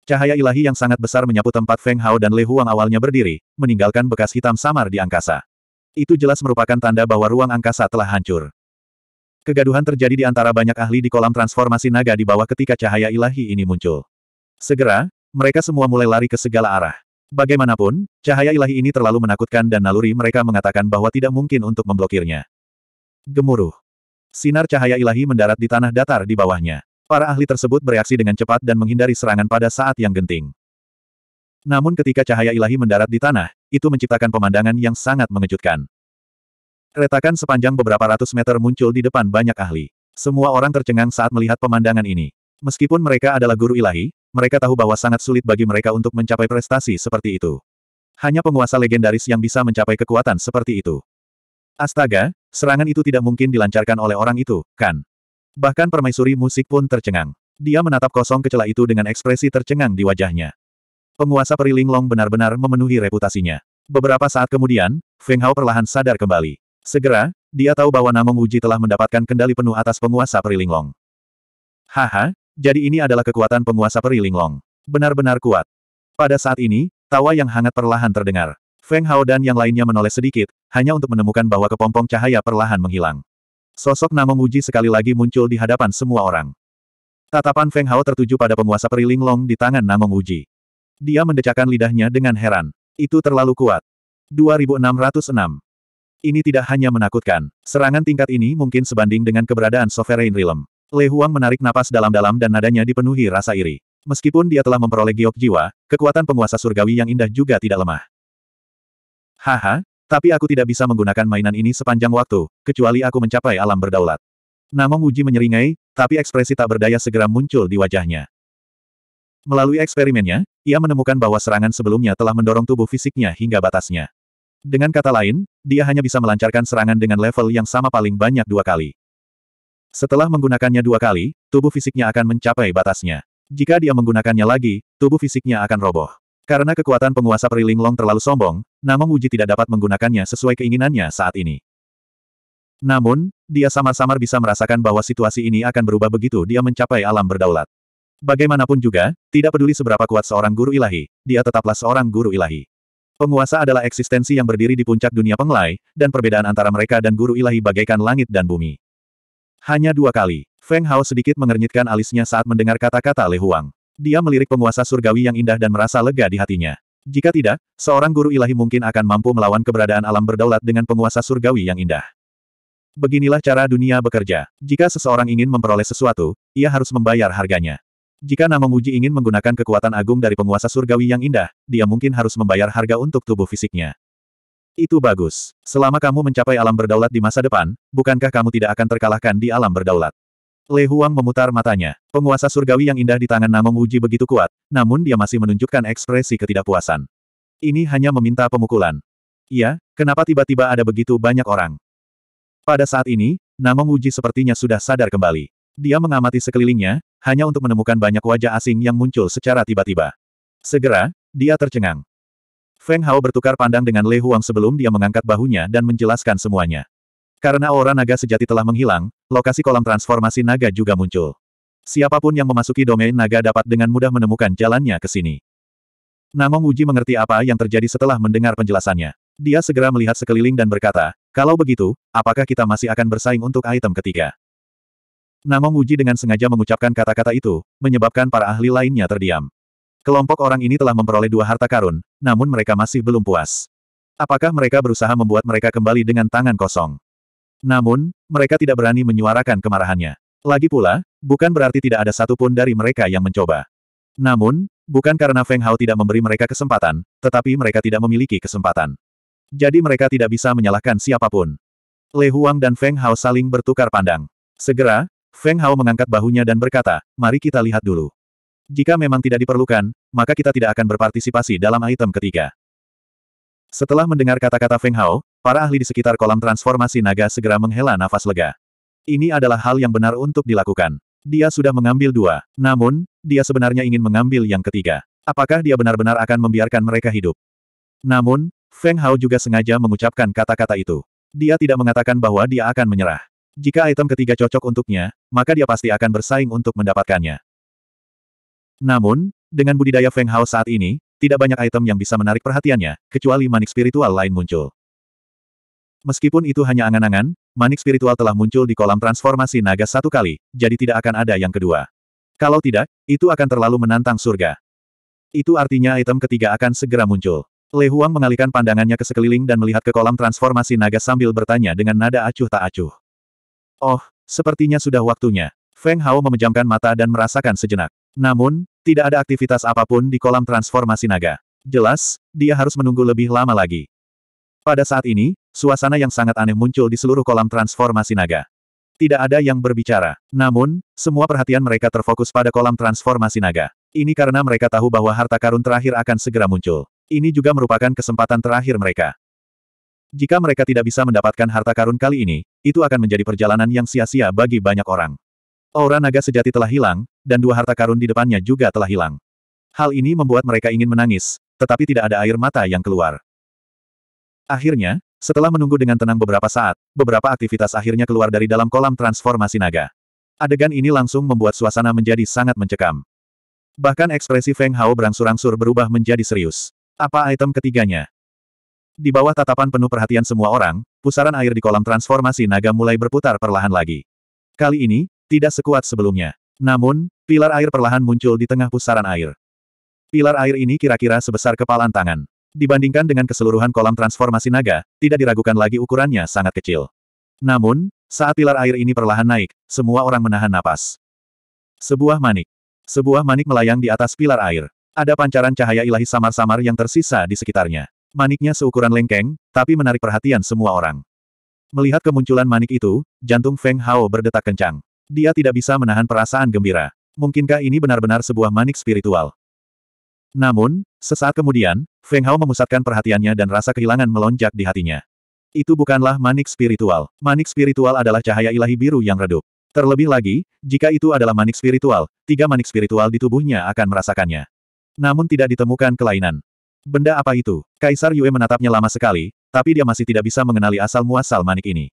Cahaya ilahi yang sangat besar menyapu tempat Feng Hao dan Le Huang awalnya berdiri, meninggalkan bekas hitam samar di angkasa. Itu jelas merupakan tanda bahwa ruang angkasa telah hancur. Kegaduhan terjadi di antara banyak ahli di kolam transformasi naga di bawah ketika cahaya ilahi ini muncul. Segera, mereka semua mulai lari ke segala arah. Bagaimanapun, cahaya ilahi ini terlalu menakutkan dan naluri mereka mengatakan bahwa tidak mungkin untuk memblokirnya. Gemuruh. Sinar cahaya ilahi mendarat di tanah datar di bawahnya. Para ahli tersebut bereaksi dengan cepat dan menghindari serangan pada saat yang genting. Namun ketika cahaya ilahi mendarat di tanah, itu menciptakan pemandangan yang sangat mengejutkan. Retakan sepanjang beberapa ratus meter muncul di depan banyak ahli. Semua orang tercengang saat melihat pemandangan ini. Meskipun mereka adalah guru ilahi, mereka tahu bahwa sangat sulit bagi mereka untuk mencapai prestasi seperti itu. Hanya penguasa legendaris yang bisa mencapai kekuatan seperti itu. Astaga, serangan itu tidak mungkin dilancarkan oleh orang itu, kan? Bahkan permaisuri musik pun tercengang. Dia menatap kosong kecela itu dengan ekspresi tercengang di wajahnya. Penguasa perilinglong benar-benar memenuhi reputasinya. Beberapa saat kemudian, Feng Hao perlahan sadar kembali. Segera, dia tahu bahwa Namong Uji telah mendapatkan kendali penuh atas penguasa perilinglong. Haha, jadi ini adalah kekuatan penguasa peri Linglong. Benar-benar kuat. Pada saat ini, tawa yang hangat perlahan terdengar. Feng Hao dan yang lainnya menoleh sedikit, hanya untuk menemukan bahwa kepompong cahaya perlahan menghilang. Sosok Namo Uji sekali lagi muncul di hadapan semua orang. Tatapan Feng Hao tertuju pada penguasa peri Linglong di tangan Namo Uji. Dia mendecakkan lidahnya dengan heran. Itu terlalu kuat. 2606. Ini tidak hanya menakutkan. Serangan tingkat ini mungkin sebanding dengan keberadaan Sovereign Realm. Le Huang menarik napas dalam-dalam dan nadanya dipenuhi rasa iri. Meskipun dia telah memperoleh giok jiwa, kekuatan penguasa surgawi yang indah juga tidak lemah. Haha, tapi aku tidak bisa menggunakan mainan ini sepanjang waktu, kecuali aku mencapai alam berdaulat. Namong Uji menyeringai, tapi ekspresi tak berdaya segera muncul di wajahnya. Melalui eksperimennya, ia menemukan bahwa serangan sebelumnya telah mendorong tubuh fisiknya hingga batasnya. Dengan kata lain, dia hanya bisa melancarkan serangan dengan level yang sama paling banyak dua kali. Setelah menggunakannya dua kali, tubuh fisiknya akan mencapai batasnya. Jika dia menggunakannya lagi, tubuh fisiknya akan roboh. Karena kekuatan penguasa periling long terlalu sombong, Namong Wuji tidak dapat menggunakannya sesuai keinginannya saat ini. Namun, dia samar-samar bisa merasakan bahwa situasi ini akan berubah begitu dia mencapai alam berdaulat. Bagaimanapun juga, tidak peduli seberapa kuat seorang guru ilahi, dia tetaplah seorang guru ilahi. Penguasa adalah eksistensi yang berdiri di puncak dunia penglai, dan perbedaan antara mereka dan guru ilahi bagaikan langit dan bumi. Hanya dua kali. Feng Hao sedikit mengernyitkan alisnya saat mendengar kata-kata Le Huang. Dia melirik penguasa surgawi yang indah dan merasa lega di hatinya. Jika tidak, seorang guru ilahi mungkin akan mampu melawan keberadaan alam berdaulat dengan penguasa surgawi yang indah. Beginilah cara dunia bekerja. Jika seseorang ingin memperoleh sesuatu, ia harus membayar harganya. Jika Namong Uji ingin menggunakan kekuatan agung dari penguasa surgawi yang indah, dia mungkin harus membayar harga untuk tubuh fisiknya. Itu bagus. Selama kamu mencapai alam berdaulat di masa depan, bukankah kamu tidak akan terkalahkan di alam berdaulat? Le Huang memutar matanya. Penguasa surgawi yang indah di tangan Namong Uji begitu kuat, namun dia masih menunjukkan ekspresi ketidakpuasan. Ini hanya meminta pemukulan. Iya, kenapa tiba-tiba ada begitu banyak orang? Pada saat ini, Namong Uji sepertinya sudah sadar kembali. Dia mengamati sekelilingnya, hanya untuk menemukan banyak wajah asing yang muncul secara tiba-tiba. Segera, dia tercengang. Feng Hao bertukar pandang dengan Lei Huang sebelum dia mengangkat bahunya dan menjelaskan semuanya. Karena aura naga sejati telah menghilang, lokasi kolam transformasi naga juga muncul. Siapapun yang memasuki domain naga dapat dengan mudah menemukan jalannya ke sini. Namong Uji mengerti apa yang terjadi setelah mendengar penjelasannya. Dia segera melihat sekeliling dan berkata, kalau begitu, apakah kita masih akan bersaing untuk item ketiga? Namong Uji dengan sengaja mengucapkan kata-kata itu, menyebabkan para ahli lainnya terdiam. Kelompok orang ini telah memperoleh dua harta karun, namun mereka masih belum puas. Apakah mereka berusaha membuat mereka kembali dengan tangan kosong? Namun, mereka tidak berani menyuarakan kemarahannya. Lagi pula, bukan berarti tidak ada satupun dari mereka yang mencoba. Namun, bukan karena Feng Hao tidak memberi mereka kesempatan, tetapi mereka tidak memiliki kesempatan. Jadi mereka tidak bisa menyalahkan siapapun. Le Huang dan Feng Hao saling bertukar pandang. Segera, Feng Hao mengangkat bahunya dan berkata, mari kita lihat dulu. Jika memang tidak diperlukan, maka kita tidak akan berpartisipasi dalam item ketiga. Setelah mendengar kata-kata Feng Hao, para ahli di sekitar kolam transformasi naga segera menghela nafas lega. Ini adalah hal yang benar untuk dilakukan. Dia sudah mengambil dua, namun, dia sebenarnya ingin mengambil yang ketiga. Apakah dia benar-benar akan membiarkan mereka hidup? Namun, Feng Hao juga sengaja mengucapkan kata-kata itu. Dia tidak mengatakan bahwa dia akan menyerah. Jika item ketiga cocok untuknya, maka dia pasti akan bersaing untuk mendapatkannya. Namun, dengan budidaya Feng Hao saat ini, tidak banyak item yang bisa menarik perhatiannya, kecuali manik spiritual lain muncul. Meskipun itu hanya angan-angan, manik spiritual telah muncul di kolam transformasi naga satu kali, jadi tidak akan ada yang kedua. Kalau tidak, itu akan terlalu menantang surga. Itu artinya item ketiga akan segera muncul. Le Huang mengalihkan pandangannya ke sekeliling dan melihat ke kolam transformasi naga sambil bertanya dengan nada acuh tak acuh. Oh, sepertinya sudah waktunya. Feng Hao memejamkan mata dan merasakan sejenak. Namun, tidak ada aktivitas apapun di kolam transformasi naga. Jelas, dia harus menunggu lebih lama lagi. Pada saat ini, suasana yang sangat aneh muncul di seluruh kolam transformasi naga. Tidak ada yang berbicara. Namun, semua perhatian mereka terfokus pada kolam transformasi naga. Ini karena mereka tahu bahwa harta karun terakhir akan segera muncul. Ini juga merupakan kesempatan terakhir mereka. Jika mereka tidak bisa mendapatkan harta karun kali ini, itu akan menjadi perjalanan yang sia-sia bagi banyak orang. Aura naga sejati telah hilang, dan dua harta karun di depannya juga telah hilang. Hal ini membuat mereka ingin menangis, tetapi tidak ada air mata yang keluar. Akhirnya, setelah menunggu dengan tenang beberapa saat, beberapa aktivitas akhirnya keluar dari dalam kolam transformasi naga. Adegan ini langsung membuat suasana menjadi sangat mencekam. Bahkan ekspresi Feng Hao berangsur-angsur berubah menjadi serius. Apa item ketiganya? Di bawah tatapan penuh perhatian semua orang, pusaran air di kolam transformasi naga mulai berputar perlahan lagi. Kali ini, tidak sekuat sebelumnya. Namun, pilar air perlahan muncul di tengah pusaran air. Pilar air ini kira-kira sebesar kepalan tangan. Dibandingkan dengan keseluruhan kolam transformasi naga, tidak diragukan lagi ukurannya sangat kecil. Namun, saat pilar air ini perlahan naik, semua orang menahan napas. Sebuah manik. Sebuah manik melayang di atas pilar air. Ada pancaran cahaya ilahi samar-samar yang tersisa di sekitarnya. Maniknya seukuran lengkeng, tapi menarik perhatian semua orang. Melihat kemunculan manik itu, jantung Feng Hao berdetak kencang. Dia tidak bisa menahan perasaan gembira. Mungkinkah ini benar-benar sebuah manik spiritual? Namun, sesaat kemudian, Feng Hao memusatkan perhatiannya dan rasa kehilangan melonjak di hatinya. Itu bukanlah manik spiritual. Manik spiritual adalah cahaya ilahi biru yang redup. Terlebih lagi, jika itu adalah manik spiritual, tiga manik spiritual di tubuhnya akan merasakannya. Namun tidak ditemukan kelainan. Benda apa itu? Kaisar Yue menatapnya lama sekali, tapi dia masih tidak bisa mengenali asal-muasal manik ini.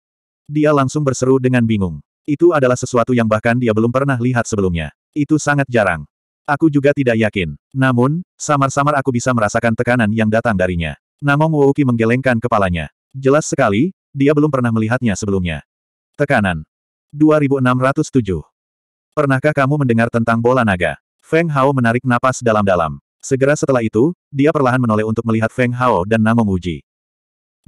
Dia langsung berseru dengan bingung. Itu adalah sesuatu yang bahkan dia belum pernah lihat sebelumnya. Itu sangat jarang. Aku juga tidak yakin. Namun, samar-samar aku bisa merasakan tekanan yang datang darinya. Namong Wouki menggelengkan kepalanya. Jelas sekali, dia belum pernah melihatnya sebelumnya. Tekanan. 2607. Pernahkah kamu mendengar tentang bola naga? Feng Hao menarik napas dalam-dalam. Segera setelah itu, dia perlahan menoleh untuk melihat Feng Hao dan Namong Uji.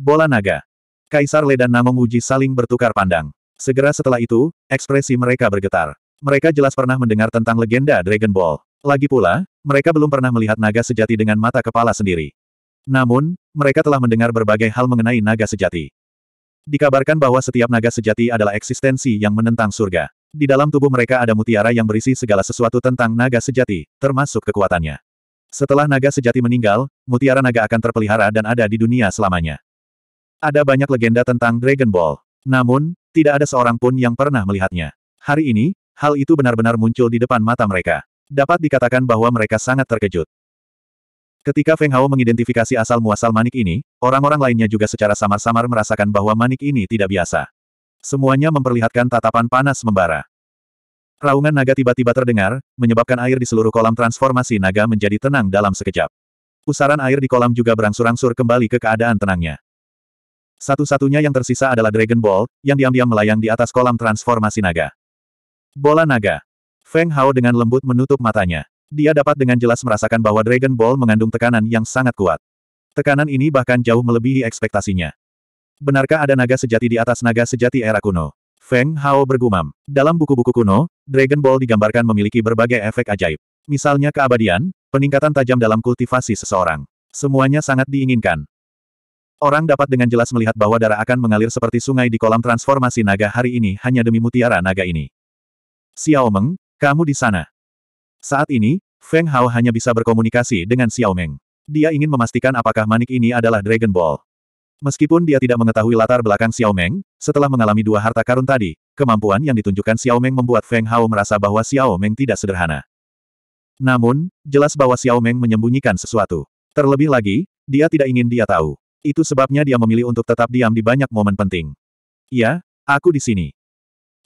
Bola naga. Kaisar Le dan Namong Uji saling bertukar pandang. Segera setelah itu, ekspresi mereka bergetar. Mereka jelas pernah mendengar tentang legenda Dragon Ball. Lagi pula, mereka belum pernah melihat naga sejati dengan mata kepala sendiri. Namun, mereka telah mendengar berbagai hal mengenai naga sejati. Dikabarkan bahwa setiap naga sejati adalah eksistensi yang menentang surga. Di dalam tubuh mereka ada mutiara yang berisi segala sesuatu tentang naga sejati, termasuk kekuatannya. Setelah naga sejati meninggal, mutiara naga akan terpelihara dan ada di dunia selamanya. Ada banyak legenda tentang Dragon Ball. Namun, tidak ada seorang pun yang pernah melihatnya. Hari ini, hal itu benar-benar muncul di depan mata mereka. Dapat dikatakan bahwa mereka sangat terkejut. Ketika Feng Hao mengidentifikasi asal-muasal manik ini, orang-orang lainnya juga secara samar-samar merasakan bahwa manik ini tidak biasa. Semuanya memperlihatkan tatapan panas membara. Raungan naga tiba-tiba terdengar, menyebabkan air di seluruh kolam transformasi naga menjadi tenang dalam sekejap. Pusaran air di kolam juga berangsur-angsur kembali ke keadaan tenangnya. Satu-satunya yang tersisa adalah Dragon Ball, yang diam-diam melayang di atas kolam transformasi naga. Bola naga. Feng Hao dengan lembut menutup matanya. Dia dapat dengan jelas merasakan bahwa Dragon Ball mengandung tekanan yang sangat kuat. Tekanan ini bahkan jauh melebihi ekspektasinya. Benarkah ada naga sejati di atas naga sejati era kuno? Feng Hao bergumam. Dalam buku-buku kuno, Dragon Ball digambarkan memiliki berbagai efek ajaib. Misalnya keabadian, peningkatan tajam dalam kultivasi seseorang. Semuanya sangat diinginkan. Orang dapat dengan jelas melihat bahwa darah akan mengalir seperti sungai di kolam transformasi naga hari ini hanya demi mutiara naga ini. Xiao Meng, kamu di sana. Saat ini, Feng Hao hanya bisa berkomunikasi dengan Xiao Meng. Dia ingin memastikan apakah manik ini adalah Dragon Ball. Meskipun dia tidak mengetahui latar belakang Xiao Meng, setelah mengalami dua harta karun tadi, kemampuan yang ditunjukkan Xiao Meng membuat Feng Hao merasa bahwa Xiao Meng tidak sederhana. Namun, jelas bahwa Xiao Meng menyembunyikan sesuatu. Terlebih lagi, dia tidak ingin dia tahu. Itu sebabnya dia memilih untuk tetap diam di banyak momen penting. Ya, aku di sini.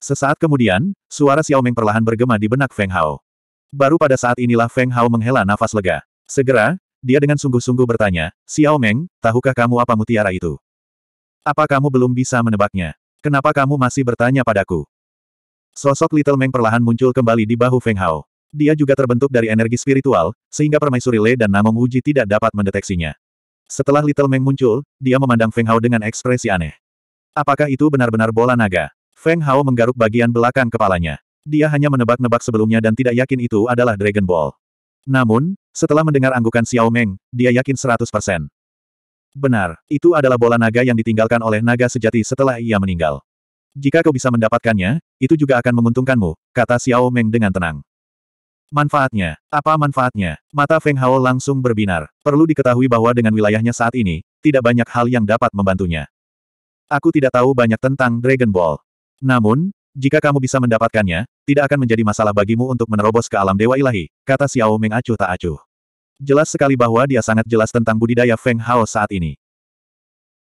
Sesaat kemudian, suara Xiao Meng perlahan bergema di benak Feng Hao. Baru pada saat inilah Feng Hao menghela nafas lega. Segera, dia dengan sungguh-sungguh bertanya, Xiao Meng, tahukah kamu apa mutiara itu? Apa kamu belum bisa menebaknya? Kenapa kamu masih bertanya padaku? Sosok Little Meng perlahan muncul kembali di bahu Feng Hao. Dia juga terbentuk dari energi spiritual, sehingga permaisuri Le dan Namong Uji tidak dapat mendeteksinya. Setelah Little Meng muncul, dia memandang Feng Hao dengan ekspresi aneh. Apakah itu benar-benar bola naga? Feng Hao menggaruk bagian belakang kepalanya. Dia hanya menebak-nebak sebelumnya dan tidak yakin itu adalah Dragon Ball. Namun, setelah mendengar anggukan Xiao Meng, dia yakin 100%. Benar, itu adalah bola naga yang ditinggalkan oleh naga sejati setelah ia meninggal. Jika kau bisa mendapatkannya, itu juga akan menguntungkanmu, kata Xiao Meng dengan tenang. Manfaatnya, apa manfaatnya? Mata Feng Hao langsung berbinar. Perlu diketahui bahwa dengan wilayahnya saat ini, tidak banyak hal yang dapat membantunya. Aku tidak tahu banyak tentang Dragon Ball. Namun, jika kamu bisa mendapatkannya, tidak akan menjadi masalah bagimu untuk menerobos ke alam dewa ilahi, kata Xiao Ming acuh tak acuh. Jelas sekali bahwa dia sangat jelas tentang budidaya Feng Hao saat ini.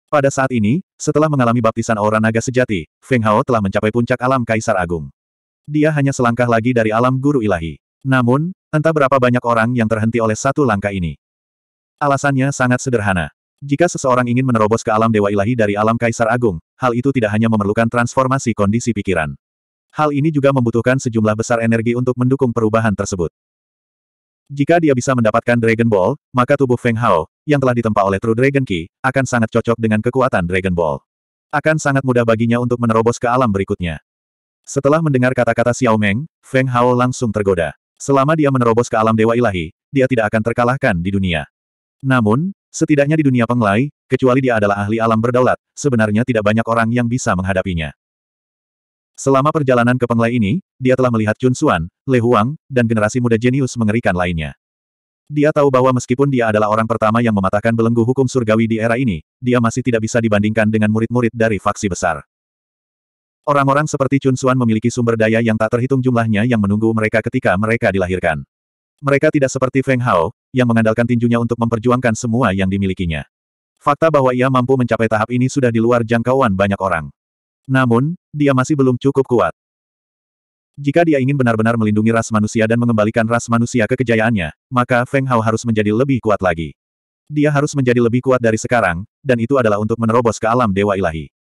Pada saat ini, setelah mengalami baptisan aura naga sejati, Feng Hao telah mencapai puncak alam Kaisar Agung. Dia hanya selangkah lagi dari alam guru ilahi. Namun, entah berapa banyak orang yang terhenti oleh satu langkah ini. Alasannya sangat sederhana. Jika seseorang ingin menerobos ke alam dewa ilahi dari alam kaisar agung, hal itu tidak hanya memerlukan transformasi kondisi pikiran. Hal ini juga membutuhkan sejumlah besar energi untuk mendukung perubahan tersebut. Jika dia bisa mendapatkan Dragon Ball, maka tubuh Feng Hao, yang telah ditempa oleh True Dragon Key, akan sangat cocok dengan kekuatan Dragon Ball. Akan sangat mudah baginya untuk menerobos ke alam berikutnya. Setelah mendengar kata-kata Xiao Meng, Feng Hao langsung tergoda. Selama dia menerobos ke alam dewa ilahi, dia tidak akan terkalahkan di dunia. Namun, setidaknya di dunia penglai, kecuali dia adalah ahli alam berdaulat, sebenarnya tidak banyak orang yang bisa menghadapinya. Selama perjalanan ke Penglai ini, dia telah melihat Chun Suan, Le Huang, dan generasi muda jenius mengerikan lainnya. Dia tahu bahwa meskipun dia adalah orang pertama yang mematahkan belenggu hukum surgawi di era ini, dia masih tidak bisa dibandingkan dengan murid-murid dari faksi besar. Orang-orang seperti Chun Xuan memiliki sumber daya yang tak terhitung jumlahnya yang menunggu mereka ketika mereka dilahirkan. Mereka tidak seperti Feng Hao, yang mengandalkan tinjunya untuk memperjuangkan semua yang dimilikinya. Fakta bahwa ia mampu mencapai tahap ini sudah di luar jangkauan banyak orang. Namun, dia masih belum cukup kuat. Jika dia ingin benar-benar melindungi ras manusia dan mengembalikan ras manusia ke kejayaannya, maka Feng Hao harus menjadi lebih kuat lagi. Dia harus menjadi lebih kuat dari sekarang, dan itu adalah untuk menerobos ke alam Dewa Ilahi.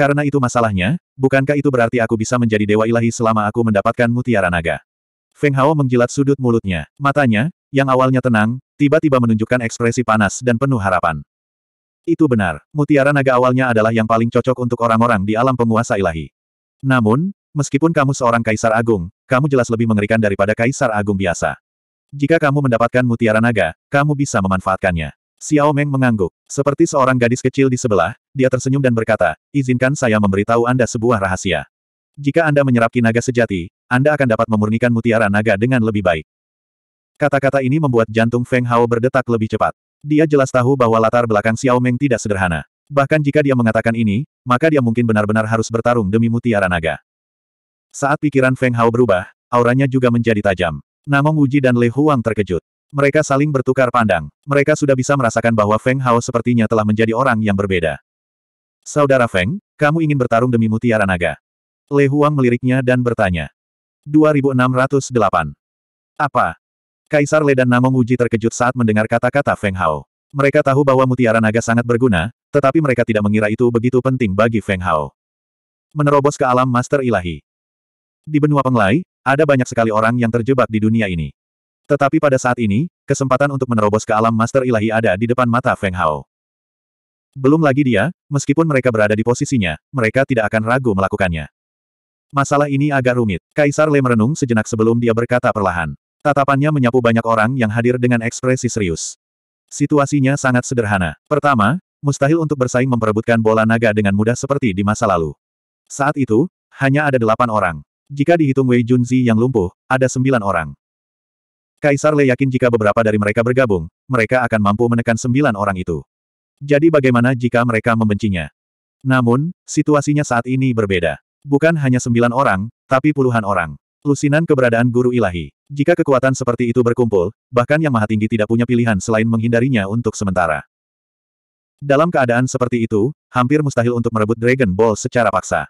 Karena itu masalahnya, bukankah itu berarti aku bisa menjadi dewa ilahi selama aku mendapatkan mutiara naga? Feng Hao menjilat sudut mulutnya. Matanya, yang awalnya tenang, tiba-tiba menunjukkan ekspresi panas dan penuh harapan. Itu benar, mutiara naga awalnya adalah yang paling cocok untuk orang-orang di alam penguasa ilahi. Namun, meskipun kamu seorang kaisar agung, kamu jelas lebih mengerikan daripada kaisar agung biasa. Jika kamu mendapatkan mutiara naga, kamu bisa memanfaatkannya. Xiao Meng mengangguk. Seperti seorang gadis kecil di sebelah, dia tersenyum dan berkata, izinkan saya memberitahu Anda sebuah rahasia. Jika Anda menyerap kinaga sejati, Anda akan dapat memurnikan mutiara naga dengan lebih baik. Kata-kata ini membuat jantung Feng Hao berdetak lebih cepat. Dia jelas tahu bahwa latar belakang Xiao Meng tidak sederhana. Bahkan jika dia mengatakan ini, maka dia mungkin benar-benar harus bertarung demi mutiara naga. Saat pikiran Feng Hao berubah, auranya juga menjadi tajam. Namong Uji dan Le Huang terkejut. Mereka saling bertukar pandang. Mereka sudah bisa merasakan bahwa Feng Hao sepertinya telah menjadi orang yang berbeda. Saudara Feng, kamu ingin bertarung demi mutiara naga. Le Huang meliriknya dan bertanya. 2608. Apa? Kaisar Le dan Namong Uji terkejut saat mendengar kata-kata Feng Hao. Mereka tahu bahwa mutiara naga sangat berguna, tetapi mereka tidak mengira itu begitu penting bagi Feng Hao. Menerobos ke alam master ilahi. Di benua penglai, ada banyak sekali orang yang terjebak di dunia ini. Tetapi pada saat ini, kesempatan untuk menerobos ke alam master ilahi ada di depan mata Feng Hao. Belum lagi dia, meskipun mereka berada di posisinya, mereka tidak akan ragu melakukannya. Masalah ini agak rumit. Kaisar Le merenung sejenak sebelum dia berkata perlahan. Tatapannya menyapu banyak orang yang hadir dengan ekspresi serius. Situasinya sangat sederhana. Pertama, mustahil untuk bersaing memperebutkan bola naga dengan mudah seperti di masa lalu. Saat itu, hanya ada delapan orang. Jika dihitung Wei Junzi yang lumpuh, ada sembilan orang. Kaisar Le yakin jika beberapa dari mereka bergabung, mereka akan mampu menekan sembilan orang itu. Jadi bagaimana jika mereka membencinya? Namun, situasinya saat ini berbeda. Bukan hanya sembilan orang, tapi puluhan orang. Lusinan keberadaan guru ilahi. Jika kekuatan seperti itu berkumpul, bahkan yang maha tinggi tidak punya pilihan selain menghindarinya untuk sementara. Dalam keadaan seperti itu, hampir mustahil untuk merebut Dragon Ball secara paksa.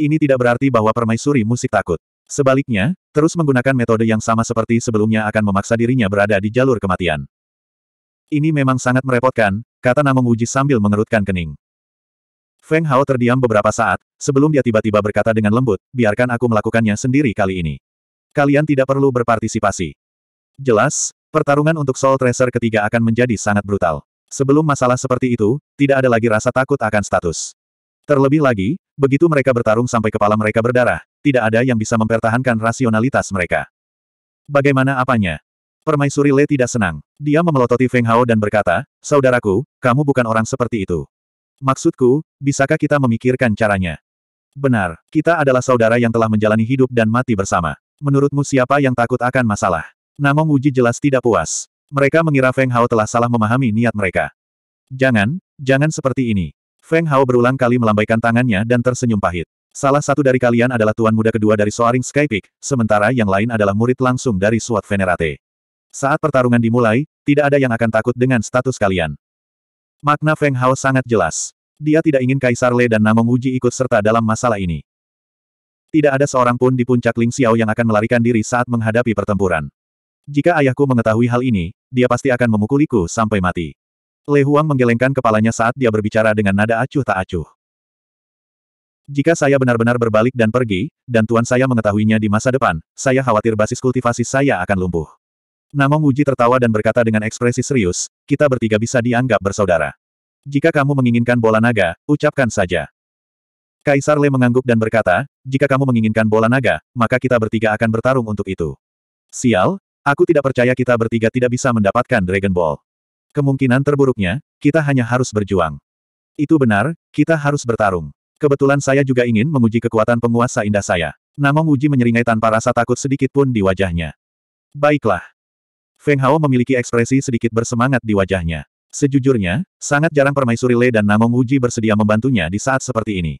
Ini tidak berarti bahwa permaisuri musik takut. Sebaliknya, terus menggunakan metode yang sama seperti sebelumnya akan memaksa dirinya berada di jalur kematian. Ini memang sangat merepotkan, kata Na Wuji sambil mengerutkan kening. Feng Hao terdiam beberapa saat, sebelum dia tiba-tiba berkata dengan lembut, biarkan aku melakukannya sendiri kali ini. Kalian tidak perlu berpartisipasi. Jelas, pertarungan untuk Soul Tracer ketiga akan menjadi sangat brutal. Sebelum masalah seperti itu, tidak ada lagi rasa takut akan status. Terlebih lagi, begitu mereka bertarung sampai kepala mereka berdarah, tidak ada yang bisa mempertahankan rasionalitas mereka. Bagaimana apanya? Permaisuri Le tidak senang. Dia memelototi Feng Hao dan berkata, Saudaraku, kamu bukan orang seperti itu. Maksudku, bisakah kita memikirkan caranya? Benar, kita adalah saudara yang telah menjalani hidup dan mati bersama. Menurutmu siapa yang takut akan masalah? Namong Uji jelas tidak puas. Mereka mengira Feng Hao telah salah memahami niat mereka. Jangan, jangan seperti ini. Feng Hao berulang kali melambaikan tangannya dan tersenyum pahit. Salah satu dari kalian adalah tuan muda kedua dari Soaring Sky sementara yang lain adalah murid langsung dari Suat Venerate. Saat pertarungan dimulai, tidak ada yang akan takut dengan status kalian. Makna Feng Hao sangat jelas. Dia tidak ingin Kaisar Le dan Namong Uji ikut serta dalam masalah ini. Tidak ada seorang pun di puncak Ling Xiao yang akan melarikan diri saat menghadapi pertempuran. Jika ayahku mengetahui hal ini, dia pasti akan memukuliku sampai mati. Le Huang menggelengkan kepalanya saat dia berbicara dengan nada acuh tak acuh. Jika saya benar-benar berbalik dan pergi, dan tuan saya mengetahuinya di masa depan, saya khawatir basis kultivasi saya akan lumpuh. Namong Uji tertawa dan berkata dengan ekspresi serius, kita bertiga bisa dianggap bersaudara. Jika kamu menginginkan bola naga, ucapkan saja. Kaisar Le mengangguk dan berkata, jika kamu menginginkan bola naga, maka kita bertiga akan bertarung untuk itu. Sial, aku tidak percaya kita bertiga tidak bisa mendapatkan Dragon Ball. Kemungkinan terburuknya, kita hanya harus berjuang. Itu benar, kita harus bertarung. Kebetulan saya juga ingin menguji kekuatan penguasa indah saya. Namong Uji menyeringai tanpa rasa takut sedikit pun di wajahnya. Baiklah, Feng Hao memiliki ekspresi sedikit bersemangat di wajahnya. Sejujurnya, sangat jarang permaisuri Le dan Namong Uji bersedia membantunya di saat seperti ini.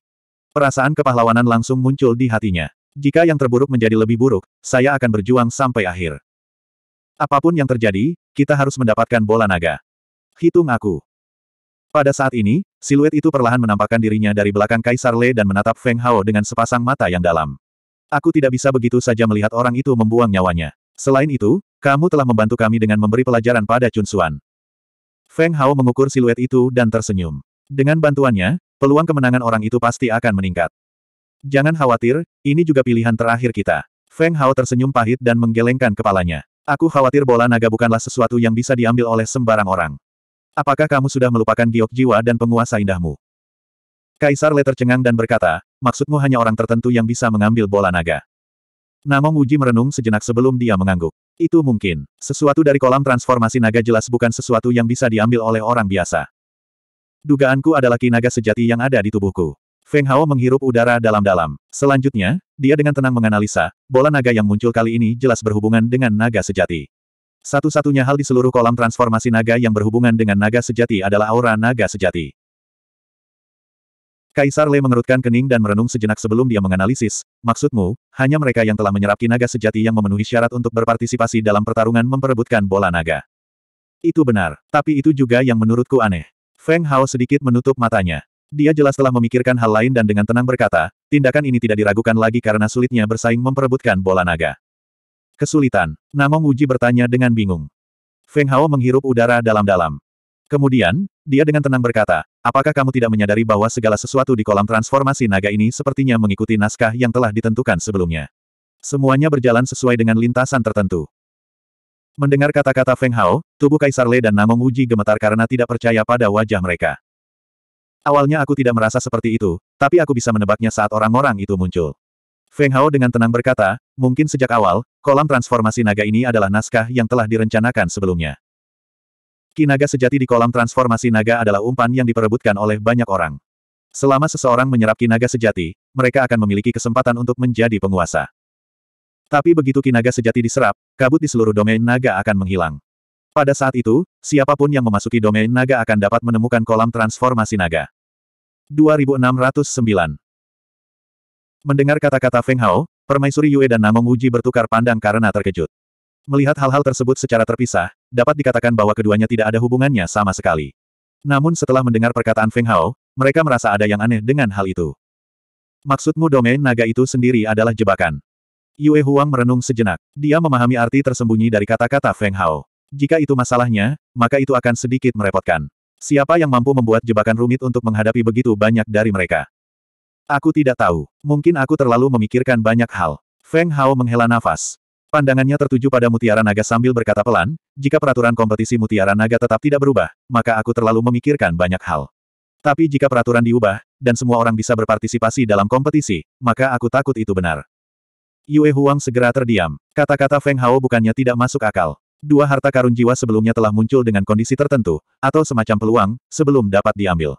Perasaan kepahlawanan langsung muncul di hatinya. Jika yang terburuk menjadi lebih buruk, saya akan berjuang sampai akhir. Apapun yang terjadi, kita harus mendapatkan bola naga. Hitung aku. Pada saat ini, siluet itu perlahan menampakkan dirinya dari belakang Kaisar Le dan menatap Feng Hao dengan sepasang mata yang dalam. Aku tidak bisa begitu saja melihat orang itu membuang nyawanya. Selain itu, kamu telah membantu kami dengan memberi pelajaran pada Chun Xuan. Feng Hao mengukur siluet itu dan tersenyum. Dengan bantuannya, peluang kemenangan orang itu pasti akan meningkat. Jangan khawatir, ini juga pilihan terakhir kita. Feng Hao tersenyum pahit dan menggelengkan kepalanya. Aku khawatir bola naga bukanlah sesuatu yang bisa diambil oleh sembarang orang. Apakah kamu sudah melupakan giok jiwa dan penguasa indahmu? Kaisar Le tercengang dan berkata, maksudmu hanya orang tertentu yang bisa mengambil bola naga. Namong Muji merenung sejenak sebelum dia mengangguk. Itu mungkin. Sesuatu dari kolam transformasi naga jelas bukan sesuatu yang bisa diambil oleh orang biasa. Dugaanku adalah ki naga sejati yang ada di tubuhku. Feng Hao menghirup udara dalam-dalam. Selanjutnya, dia dengan tenang menganalisa, bola naga yang muncul kali ini jelas berhubungan dengan naga sejati. Satu-satunya hal di seluruh kolam transformasi naga yang berhubungan dengan naga sejati adalah aura naga sejati. Kaisar Le mengerutkan kening dan merenung sejenak sebelum dia menganalisis, maksudmu, hanya mereka yang telah menyerap kinaga sejati yang memenuhi syarat untuk berpartisipasi dalam pertarungan memperebutkan bola naga. Itu benar, tapi itu juga yang menurutku aneh. Feng Hao sedikit menutup matanya. Dia jelas telah memikirkan hal lain dan dengan tenang berkata, tindakan ini tidak diragukan lagi karena sulitnya bersaing memperebutkan bola naga. Kesulitan, Namong Uji bertanya dengan bingung. Feng Hao menghirup udara dalam-dalam. Kemudian, dia dengan tenang berkata, apakah kamu tidak menyadari bahwa segala sesuatu di kolam transformasi naga ini sepertinya mengikuti naskah yang telah ditentukan sebelumnya. Semuanya berjalan sesuai dengan lintasan tertentu. Mendengar kata-kata Feng Hao, tubuh Kaisar Le dan Namong Wuji gemetar karena tidak percaya pada wajah mereka. Awalnya aku tidak merasa seperti itu, tapi aku bisa menebaknya saat orang-orang itu muncul. Feng Hao dengan tenang berkata, mungkin sejak awal, kolam transformasi naga ini adalah naskah yang telah direncanakan sebelumnya. Kinaga sejati di kolam transformasi naga adalah umpan yang diperebutkan oleh banyak orang. Selama seseorang menyerap kinaga sejati, mereka akan memiliki kesempatan untuk menjadi penguasa. Tapi begitu kinaga sejati diserap, kabut di seluruh domain naga akan menghilang. Pada saat itu, siapapun yang memasuki domain naga akan dapat menemukan kolam transformasi naga. 2609 Mendengar kata-kata Feng Hao, Permaisuri Yue dan Namong Uji bertukar pandang karena terkejut. Melihat hal-hal tersebut secara terpisah, dapat dikatakan bahwa keduanya tidak ada hubungannya sama sekali. Namun setelah mendengar perkataan Feng Hao, mereka merasa ada yang aneh dengan hal itu. Maksudmu domain naga itu sendiri adalah jebakan. Yue Huang merenung sejenak. Dia memahami arti tersembunyi dari kata-kata Feng Hao. Jika itu masalahnya, maka itu akan sedikit merepotkan. Siapa yang mampu membuat jebakan rumit untuk menghadapi begitu banyak dari mereka? Aku tidak tahu. Mungkin aku terlalu memikirkan banyak hal. Feng Hao menghela nafas. Pandangannya tertuju pada mutiara naga sambil berkata pelan, jika peraturan kompetisi mutiara naga tetap tidak berubah, maka aku terlalu memikirkan banyak hal. Tapi jika peraturan diubah, dan semua orang bisa berpartisipasi dalam kompetisi, maka aku takut itu benar. Yue Huang segera terdiam. Kata-kata Feng Hao bukannya tidak masuk akal. Dua harta karun jiwa sebelumnya telah muncul dengan kondisi tertentu, atau semacam peluang, sebelum dapat diambil.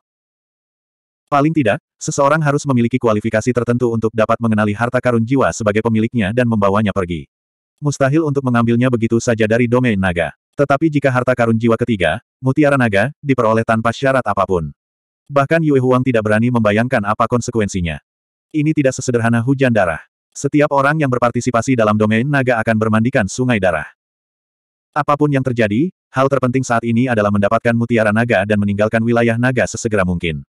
Paling tidak, seseorang harus memiliki kualifikasi tertentu untuk dapat mengenali harta karun jiwa sebagai pemiliknya dan membawanya pergi. Mustahil untuk mengambilnya begitu saja dari domain naga. Tetapi jika harta karun jiwa ketiga, mutiara naga, diperoleh tanpa syarat apapun. Bahkan Yue Huang tidak berani membayangkan apa konsekuensinya. Ini tidak sesederhana hujan darah. Setiap orang yang berpartisipasi dalam domain naga akan bermandikan sungai darah. Apapun yang terjadi, hal terpenting saat ini adalah mendapatkan mutiara naga dan meninggalkan wilayah naga sesegera mungkin.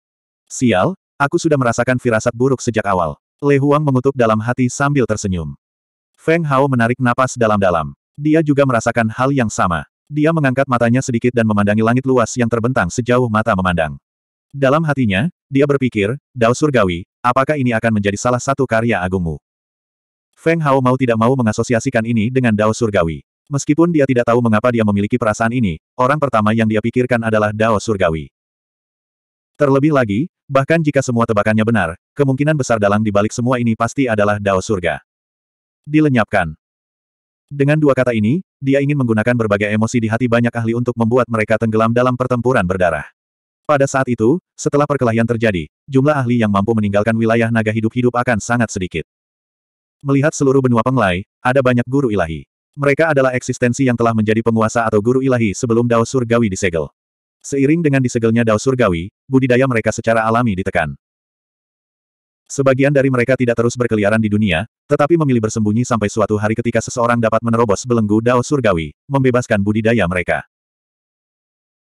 Sial, aku sudah merasakan firasat buruk sejak awal. Le Huang mengutuk dalam hati sambil tersenyum. Feng Hao menarik napas dalam-dalam. Dia juga merasakan hal yang sama. Dia mengangkat matanya sedikit dan memandangi langit luas yang terbentang sejauh mata memandang. Dalam hatinya, dia berpikir, Dao Surgawi, apakah ini akan menjadi salah satu karya agungmu? Feng Hao mau tidak mau mengasosiasikan ini dengan Dao Surgawi. Meskipun dia tidak tahu mengapa dia memiliki perasaan ini, orang pertama yang dia pikirkan adalah Dao Surgawi. Terlebih lagi, bahkan jika semua tebakannya benar, kemungkinan besar dalang di balik semua ini pasti adalah Dao Surga dilenyapkan. Dengan dua kata ini, dia ingin menggunakan berbagai emosi di hati banyak ahli untuk membuat mereka tenggelam dalam pertempuran berdarah. Pada saat itu, setelah perkelahian terjadi, jumlah ahli yang mampu meninggalkan wilayah naga hidup-hidup akan sangat sedikit. Melihat seluruh benua penglai, ada banyak guru ilahi. Mereka adalah eksistensi yang telah menjadi penguasa atau guru ilahi sebelum Dao Surgawi disegel. Seiring dengan disegelnya Dao Surgawi, budidaya mereka secara alami ditekan. Sebagian dari mereka tidak terus berkeliaran di dunia, tetapi memilih bersembunyi sampai suatu hari ketika seseorang dapat menerobos belenggu Dao Surgawi, membebaskan budidaya mereka.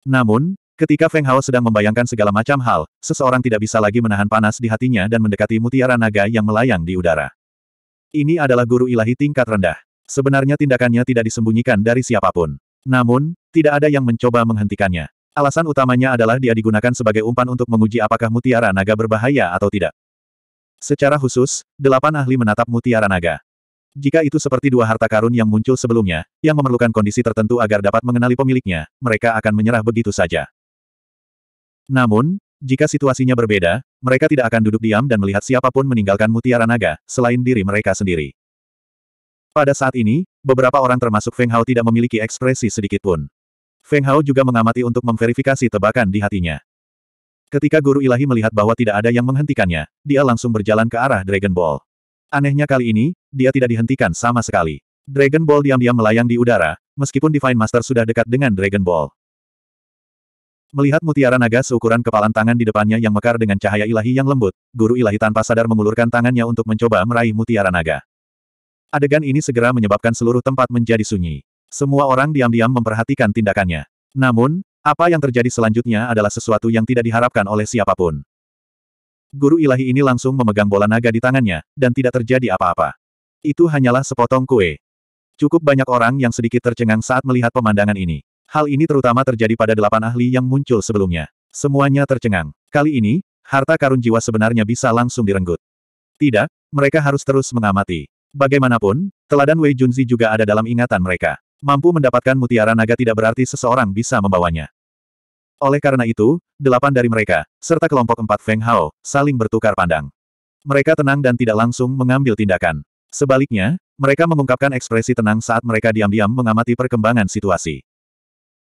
Namun, ketika Feng Hao sedang membayangkan segala macam hal, seseorang tidak bisa lagi menahan panas di hatinya dan mendekati mutiara naga yang melayang di udara. Ini adalah guru ilahi tingkat rendah. Sebenarnya tindakannya tidak disembunyikan dari siapapun. Namun, tidak ada yang mencoba menghentikannya. Alasan utamanya adalah dia digunakan sebagai umpan untuk menguji apakah mutiara naga berbahaya atau tidak. Secara khusus, delapan ahli menatap mutiara naga. Jika itu seperti dua harta karun yang muncul sebelumnya, yang memerlukan kondisi tertentu agar dapat mengenali pemiliknya, mereka akan menyerah begitu saja. Namun, jika situasinya berbeda, mereka tidak akan duduk diam dan melihat siapapun meninggalkan mutiara naga, selain diri mereka sendiri. Pada saat ini, beberapa orang termasuk Feng Hao tidak memiliki ekspresi sedikitpun. Feng Hao juga mengamati untuk memverifikasi tebakan di hatinya. Ketika guru ilahi melihat bahwa tidak ada yang menghentikannya, dia langsung berjalan ke arah Dragon Ball. Anehnya kali ini, dia tidak dihentikan sama sekali. Dragon Ball diam-diam melayang di udara, meskipun Divine Master sudah dekat dengan Dragon Ball. Melihat mutiara naga seukuran kepalan tangan di depannya yang mekar dengan cahaya ilahi yang lembut, guru ilahi tanpa sadar mengulurkan tangannya untuk mencoba meraih mutiara naga. Adegan ini segera menyebabkan seluruh tempat menjadi sunyi. Semua orang diam-diam memperhatikan tindakannya. Namun, apa yang terjadi selanjutnya adalah sesuatu yang tidak diharapkan oleh siapapun. Guru ilahi ini langsung memegang bola naga di tangannya, dan tidak terjadi apa-apa. Itu hanyalah sepotong kue. Cukup banyak orang yang sedikit tercengang saat melihat pemandangan ini. Hal ini terutama terjadi pada delapan ahli yang muncul sebelumnya. Semuanya tercengang. Kali ini, harta karun jiwa sebenarnya bisa langsung direnggut. Tidak, mereka harus terus mengamati. Bagaimanapun, teladan Wei Junzi juga ada dalam ingatan mereka. Mampu mendapatkan mutiara naga tidak berarti seseorang bisa membawanya. Oleh karena itu, delapan dari mereka, serta kelompok empat Feng Hao, saling bertukar pandang. Mereka tenang dan tidak langsung mengambil tindakan. Sebaliknya, mereka mengungkapkan ekspresi tenang saat mereka diam-diam mengamati perkembangan situasi.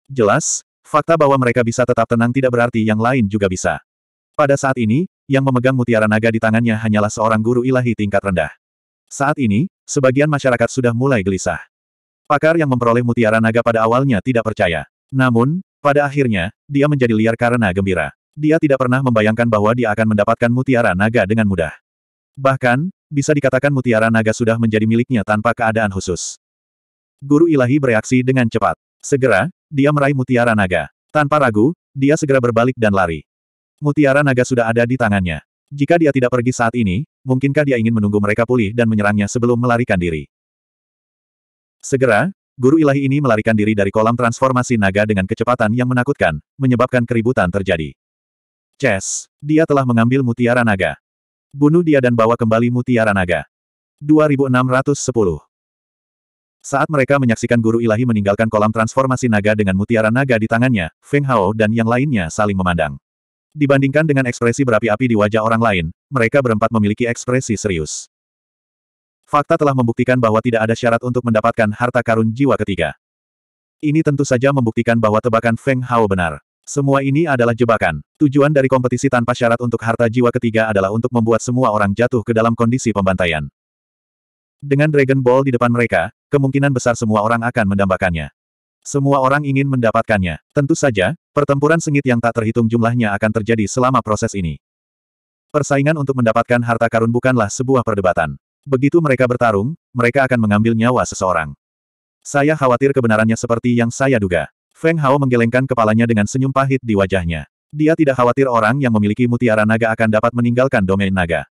Jelas, fakta bahwa mereka bisa tetap tenang tidak berarti yang lain juga bisa. Pada saat ini, yang memegang mutiara naga di tangannya hanyalah seorang guru ilahi tingkat rendah. Saat ini, sebagian masyarakat sudah mulai gelisah. Pakar yang memperoleh mutiara naga pada awalnya tidak percaya. Namun, pada akhirnya, dia menjadi liar karena gembira. Dia tidak pernah membayangkan bahwa dia akan mendapatkan mutiara naga dengan mudah. Bahkan, bisa dikatakan mutiara naga sudah menjadi miliknya tanpa keadaan khusus. Guru ilahi bereaksi dengan cepat. Segera, dia meraih mutiara naga. Tanpa ragu, dia segera berbalik dan lari. Mutiara naga sudah ada di tangannya. Jika dia tidak pergi saat ini, mungkinkah dia ingin menunggu mereka pulih dan menyerangnya sebelum melarikan diri? Segera, guru ilahi ini melarikan diri dari kolam transformasi naga dengan kecepatan yang menakutkan, menyebabkan keributan terjadi. Chess, dia telah mengambil mutiara naga. Bunuh dia dan bawa kembali mutiara naga. 2610 Saat mereka menyaksikan guru ilahi meninggalkan kolam transformasi naga dengan mutiara naga di tangannya, Feng Hao dan yang lainnya saling memandang. Dibandingkan dengan ekspresi berapi-api di wajah orang lain, mereka berempat memiliki ekspresi serius. Fakta telah membuktikan bahwa tidak ada syarat untuk mendapatkan harta karun jiwa ketiga. Ini tentu saja membuktikan bahwa tebakan Feng Hao benar. Semua ini adalah jebakan. Tujuan dari kompetisi tanpa syarat untuk harta jiwa ketiga adalah untuk membuat semua orang jatuh ke dalam kondisi pembantaian. Dengan Dragon Ball di depan mereka, kemungkinan besar semua orang akan mendambakannya. Semua orang ingin mendapatkannya. Tentu saja, pertempuran sengit yang tak terhitung jumlahnya akan terjadi selama proses ini. Persaingan untuk mendapatkan harta karun bukanlah sebuah perdebatan. Begitu mereka bertarung, mereka akan mengambil nyawa seseorang. Saya khawatir kebenarannya seperti yang saya duga. Feng Hao menggelengkan kepalanya dengan senyum pahit di wajahnya. Dia tidak khawatir orang yang memiliki mutiara naga akan dapat meninggalkan domain naga.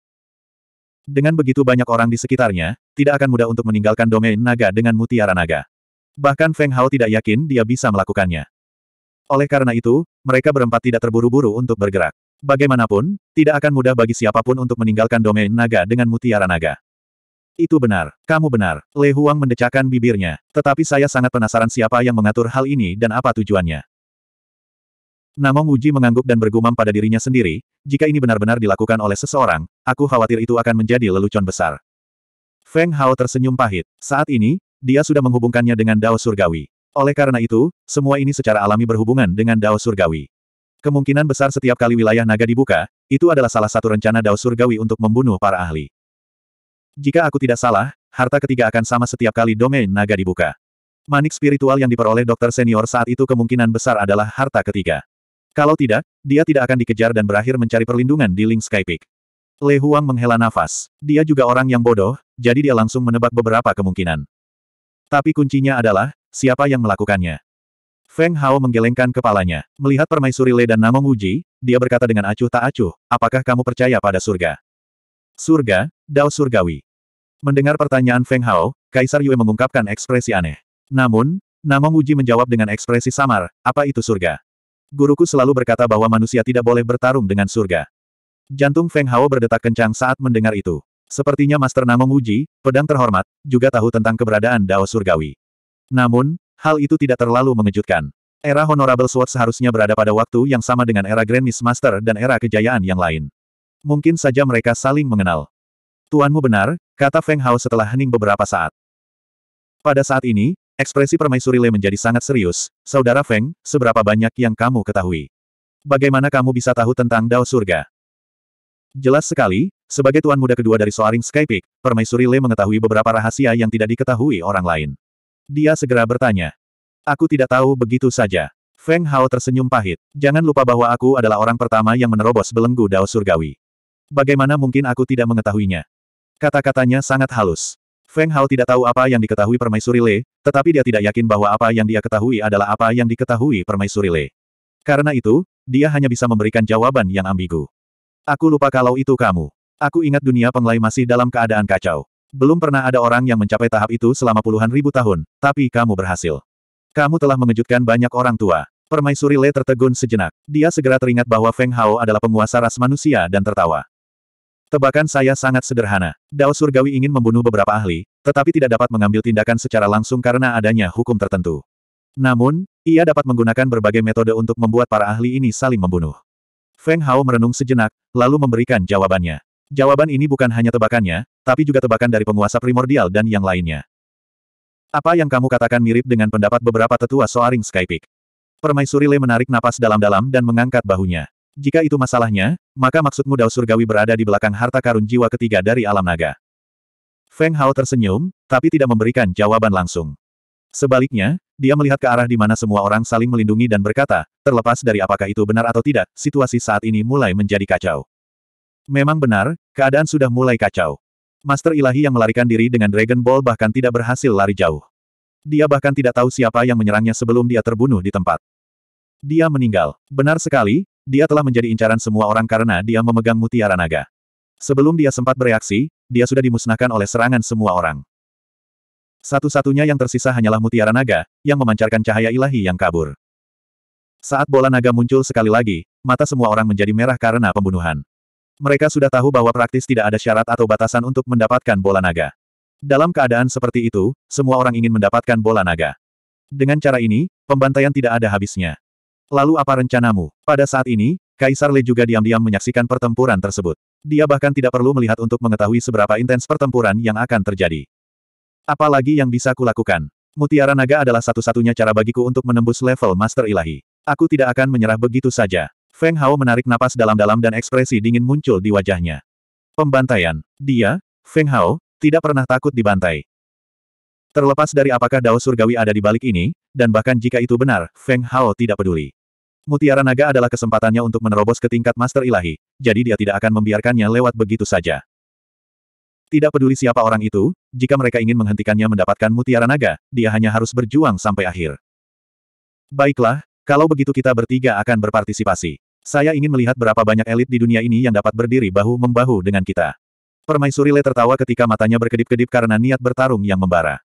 Dengan begitu banyak orang di sekitarnya, tidak akan mudah untuk meninggalkan domain naga dengan mutiara naga. Bahkan Feng Hao tidak yakin dia bisa melakukannya. Oleh karena itu, mereka berempat tidak terburu-buru untuk bergerak. Bagaimanapun, tidak akan mudah bagi siapapun untuk meninggalkan domain naga dengan mutiara naga. Itu benar. Kamu benar. Le Huang mendecakkan bibirnya. Tetapi saya sangat penasaran siapa yang mengatur hal ini dan apa tujuannya. Namong Uji mengangguk dan bergumam pada dirinya sendiri, jika ini benar-benar dilakukan oleh seseorang, aku khawatir itu akan menjadi lelucon besar. Feng Hao tersenyum pahit. Saat ini, dia sudah menghubungkannya dengan Dao Surgawi. Oleh karena itu, semua ini secara alami berhubungan dengan Dao Surgawi. Kemungkinan besar setiap kali wilayah naga dibuka, itu adalah salah satu rencana Dao Surgawi untuk membunuh para ahli. Jika aku tidak salah, harta ketiga akan sama setiap kali domain naga dibuka. Manik spiritual yang diperoleh dokter senior saat itu kemungkinan besar adalah harta ketiga. Kalau tidak, dia tidak akan dikejar dan berakhir mencari perlindungan di Link Sky Peak. Le Huang menghela nafas. Dia juga orang yang bodoh, jadi dia langsung menebak beberapa kemungkinan. Tapi kuncinya adalah, siapa yang melakukannya. Feng Hao menggelengkan kepalanya. Melihat permaisuri Le dan Namong Uji, dia berkata dengan acuh tak acuh, apakah kamu percaya pada surga? Surga, Dao Surgawi. Mendengar pertanyaan Feng Hao, Kaisar Yue mengungkapkan ekspresi aneh. Namun, Namong Uji menjawab dengan ekspresi samar, apa itu surga? Guruku selalu berkata bahwa manusia tidak boleh bertarung dengan surga. Jantung Feng Hao berdetak kencang saat mendengar itu. Sepertinya Master Namong Uji, pedang terhormat, juga tahu tentang keberadaan Dao Surgawi. Namun, hal itu tidak terlalu mengejutkan. Era Honorable Sword seharusnya berada pada waktu yang sama dengan era Grand Miss Master dan era kejayaan yang lain mungkin saja mereka saling mengenal. Tuanmu benar, kata Feng Hao setelah hening beberapa saat. Pada saat ini, ekspresi permaisuri Le menjadi sangat serius. Saudara Feng, seberapa banyak yang kamu ketahui? Bagaimana kamu bisa tahu tentang Dao Surga? Jelas sekali, sebagai tuan muda kedua dari Soaring Sky Peak, permaisuri Le mengetahui beberapa rahasia yang tidak diketahui orang lain. Dia segera bertanya. Aku tidak tahu begitu saja. Feng Hao tersenyum pahit. Jangan lupa bahwa aku adalah orang pertama yang menerobos belenggu Dao Surgawi. Bagaimana mungkin aku tidak mengetahuinya? Kata-katanya sangat halus. Feng Hao tidak tahu apa yang diketahui Permaisuri Le, tetapi dia tidak yakin bahwa apa yang dia ketahui adalah apa yang diketahui Permaisuri Le. Karena itu, dia hanya bisa memberikan jawaban yang ambigu. Aku lupa kalau itu kamu. Aku ingat dunia penglai masih dalam keadaan kacau. Belum pernah ada orang yang mencapai tahap itu selama puluhan ribu tahun, tapi kamu berhasil. Kamu telah mengejutkan banyak orang tua. Permaisuri Le tertegun sejenak. Dia segera teringat bahwa Feng Hao adalah penguasa ras manusia dan tertawa. Tebakan saya sangat sederhana. Dao Surgawi ingin membunuh beberapa ahli, tetapi tidak dapat mengambil tindakan secara langsung karena adanya hukum tertentu. Namun, ia dapat menggunakan berbagai metode untuk membuat para ahli ini saling membunuh. Feng Hao merenung sejenak, lalu memberikan jawabannya. Jawaban ini bukan hanya tebakannya, tapi juga tebakan dari penguasa primordial dan yang lainnya. Apa yang kamu katakan mirip dengan pendapat beberapa tetua Soaring Skypeak. Permaisuri Le menarik napas dalam-dalam dan mengangkat bahunya. Jika itu masalahnya, maka maksudmu Dao Surgawi berada di belakang harta karun jiwa ketiga dari alam naga. Feng Hao tersenyum, tapi tidak memberikan jawaban langsung. Sebaliknya, dia melihat ke arah di mana semua orang saling melindungi dan berkata, terlepas dari apakah itu benar atau tidak, situasi saat ini mulai menjadi kacau. Memang benar, keadaan sudah mulai kacau. Master Ilahi yang melarikan diri dengan Dragon Ball bahkan tidak berhasil lari jauh. Dia bahkan tidak tahu siapa yang menyerangnya sebelum dia terbunuh di tempat. Dia meninggal. Benar sekali, dia telah menjadi incaran semua orang karena dia memegang mutiara naga. Sebelum dia sempat bereaksi, dia sudah dimusnahkan oleh serangan semua orang. Satu-satunya yang tersisa hanyalah mutiara naga, yang memancarkan cahaya ilahi yang kabur. Saat bola naga muncul sekali lagi, mata semua orang menjadi merah karena pembunuhan. Mereka sudah tahu bahwa praktis tidak ada syarat atau batasan untuk mendapatkan bola naga. Dalam keadaan seperti itu, semua orang ingin mendapatkan bola naga. Dengan cara ini, pembantaian tidak ada habisnya. Lalu apa rencanamu? Pada saat ini, Kaisar Le juga diam-diam menyaksikan pertempuran tersebut. Dia bahkan tidak perlu melihat untuk mengetahui seberapa intens pertempuran yang akan terjadi. Apalagi yang bisa kulakukan? Mutiara naga adalah satu-satunya cara bagiku untuk menembus level Master Ilahi. Aku tidak akan menyerah begitu saja. Feng Hao menarik napas dalam-dalam dan ekspresi dingin muncul di wajahnya. Pembantaian. Dia, Feng Hao, tidak pernah takut dibantai. Terlepas dari apakah Dao Surgawi ada di balik ini, dan bahkan jika itu benar, Feng Hao tidak peduli. Mutiara naga adalah kesempatannya untuk menerobos ke tingkat master ilahi, jadi dia tidak akan membiarkannya lewat begitu saja. Tidak peduli siapa orang itu, jika mereka ingin menghentikannya mendapatkan mutiara naga, dia hanya harus berjuang sampai akhir. Baiklah, kalau begitu kita bertiga akan berpartisipasi. Saya ingin melihat berapa banyak elit di dunia ini yang dapat berdiri bahu-membahu dengan kita. Permaisuri Le tertawa ketika matanya berkedip-kedip karena niat bertarung yang membara.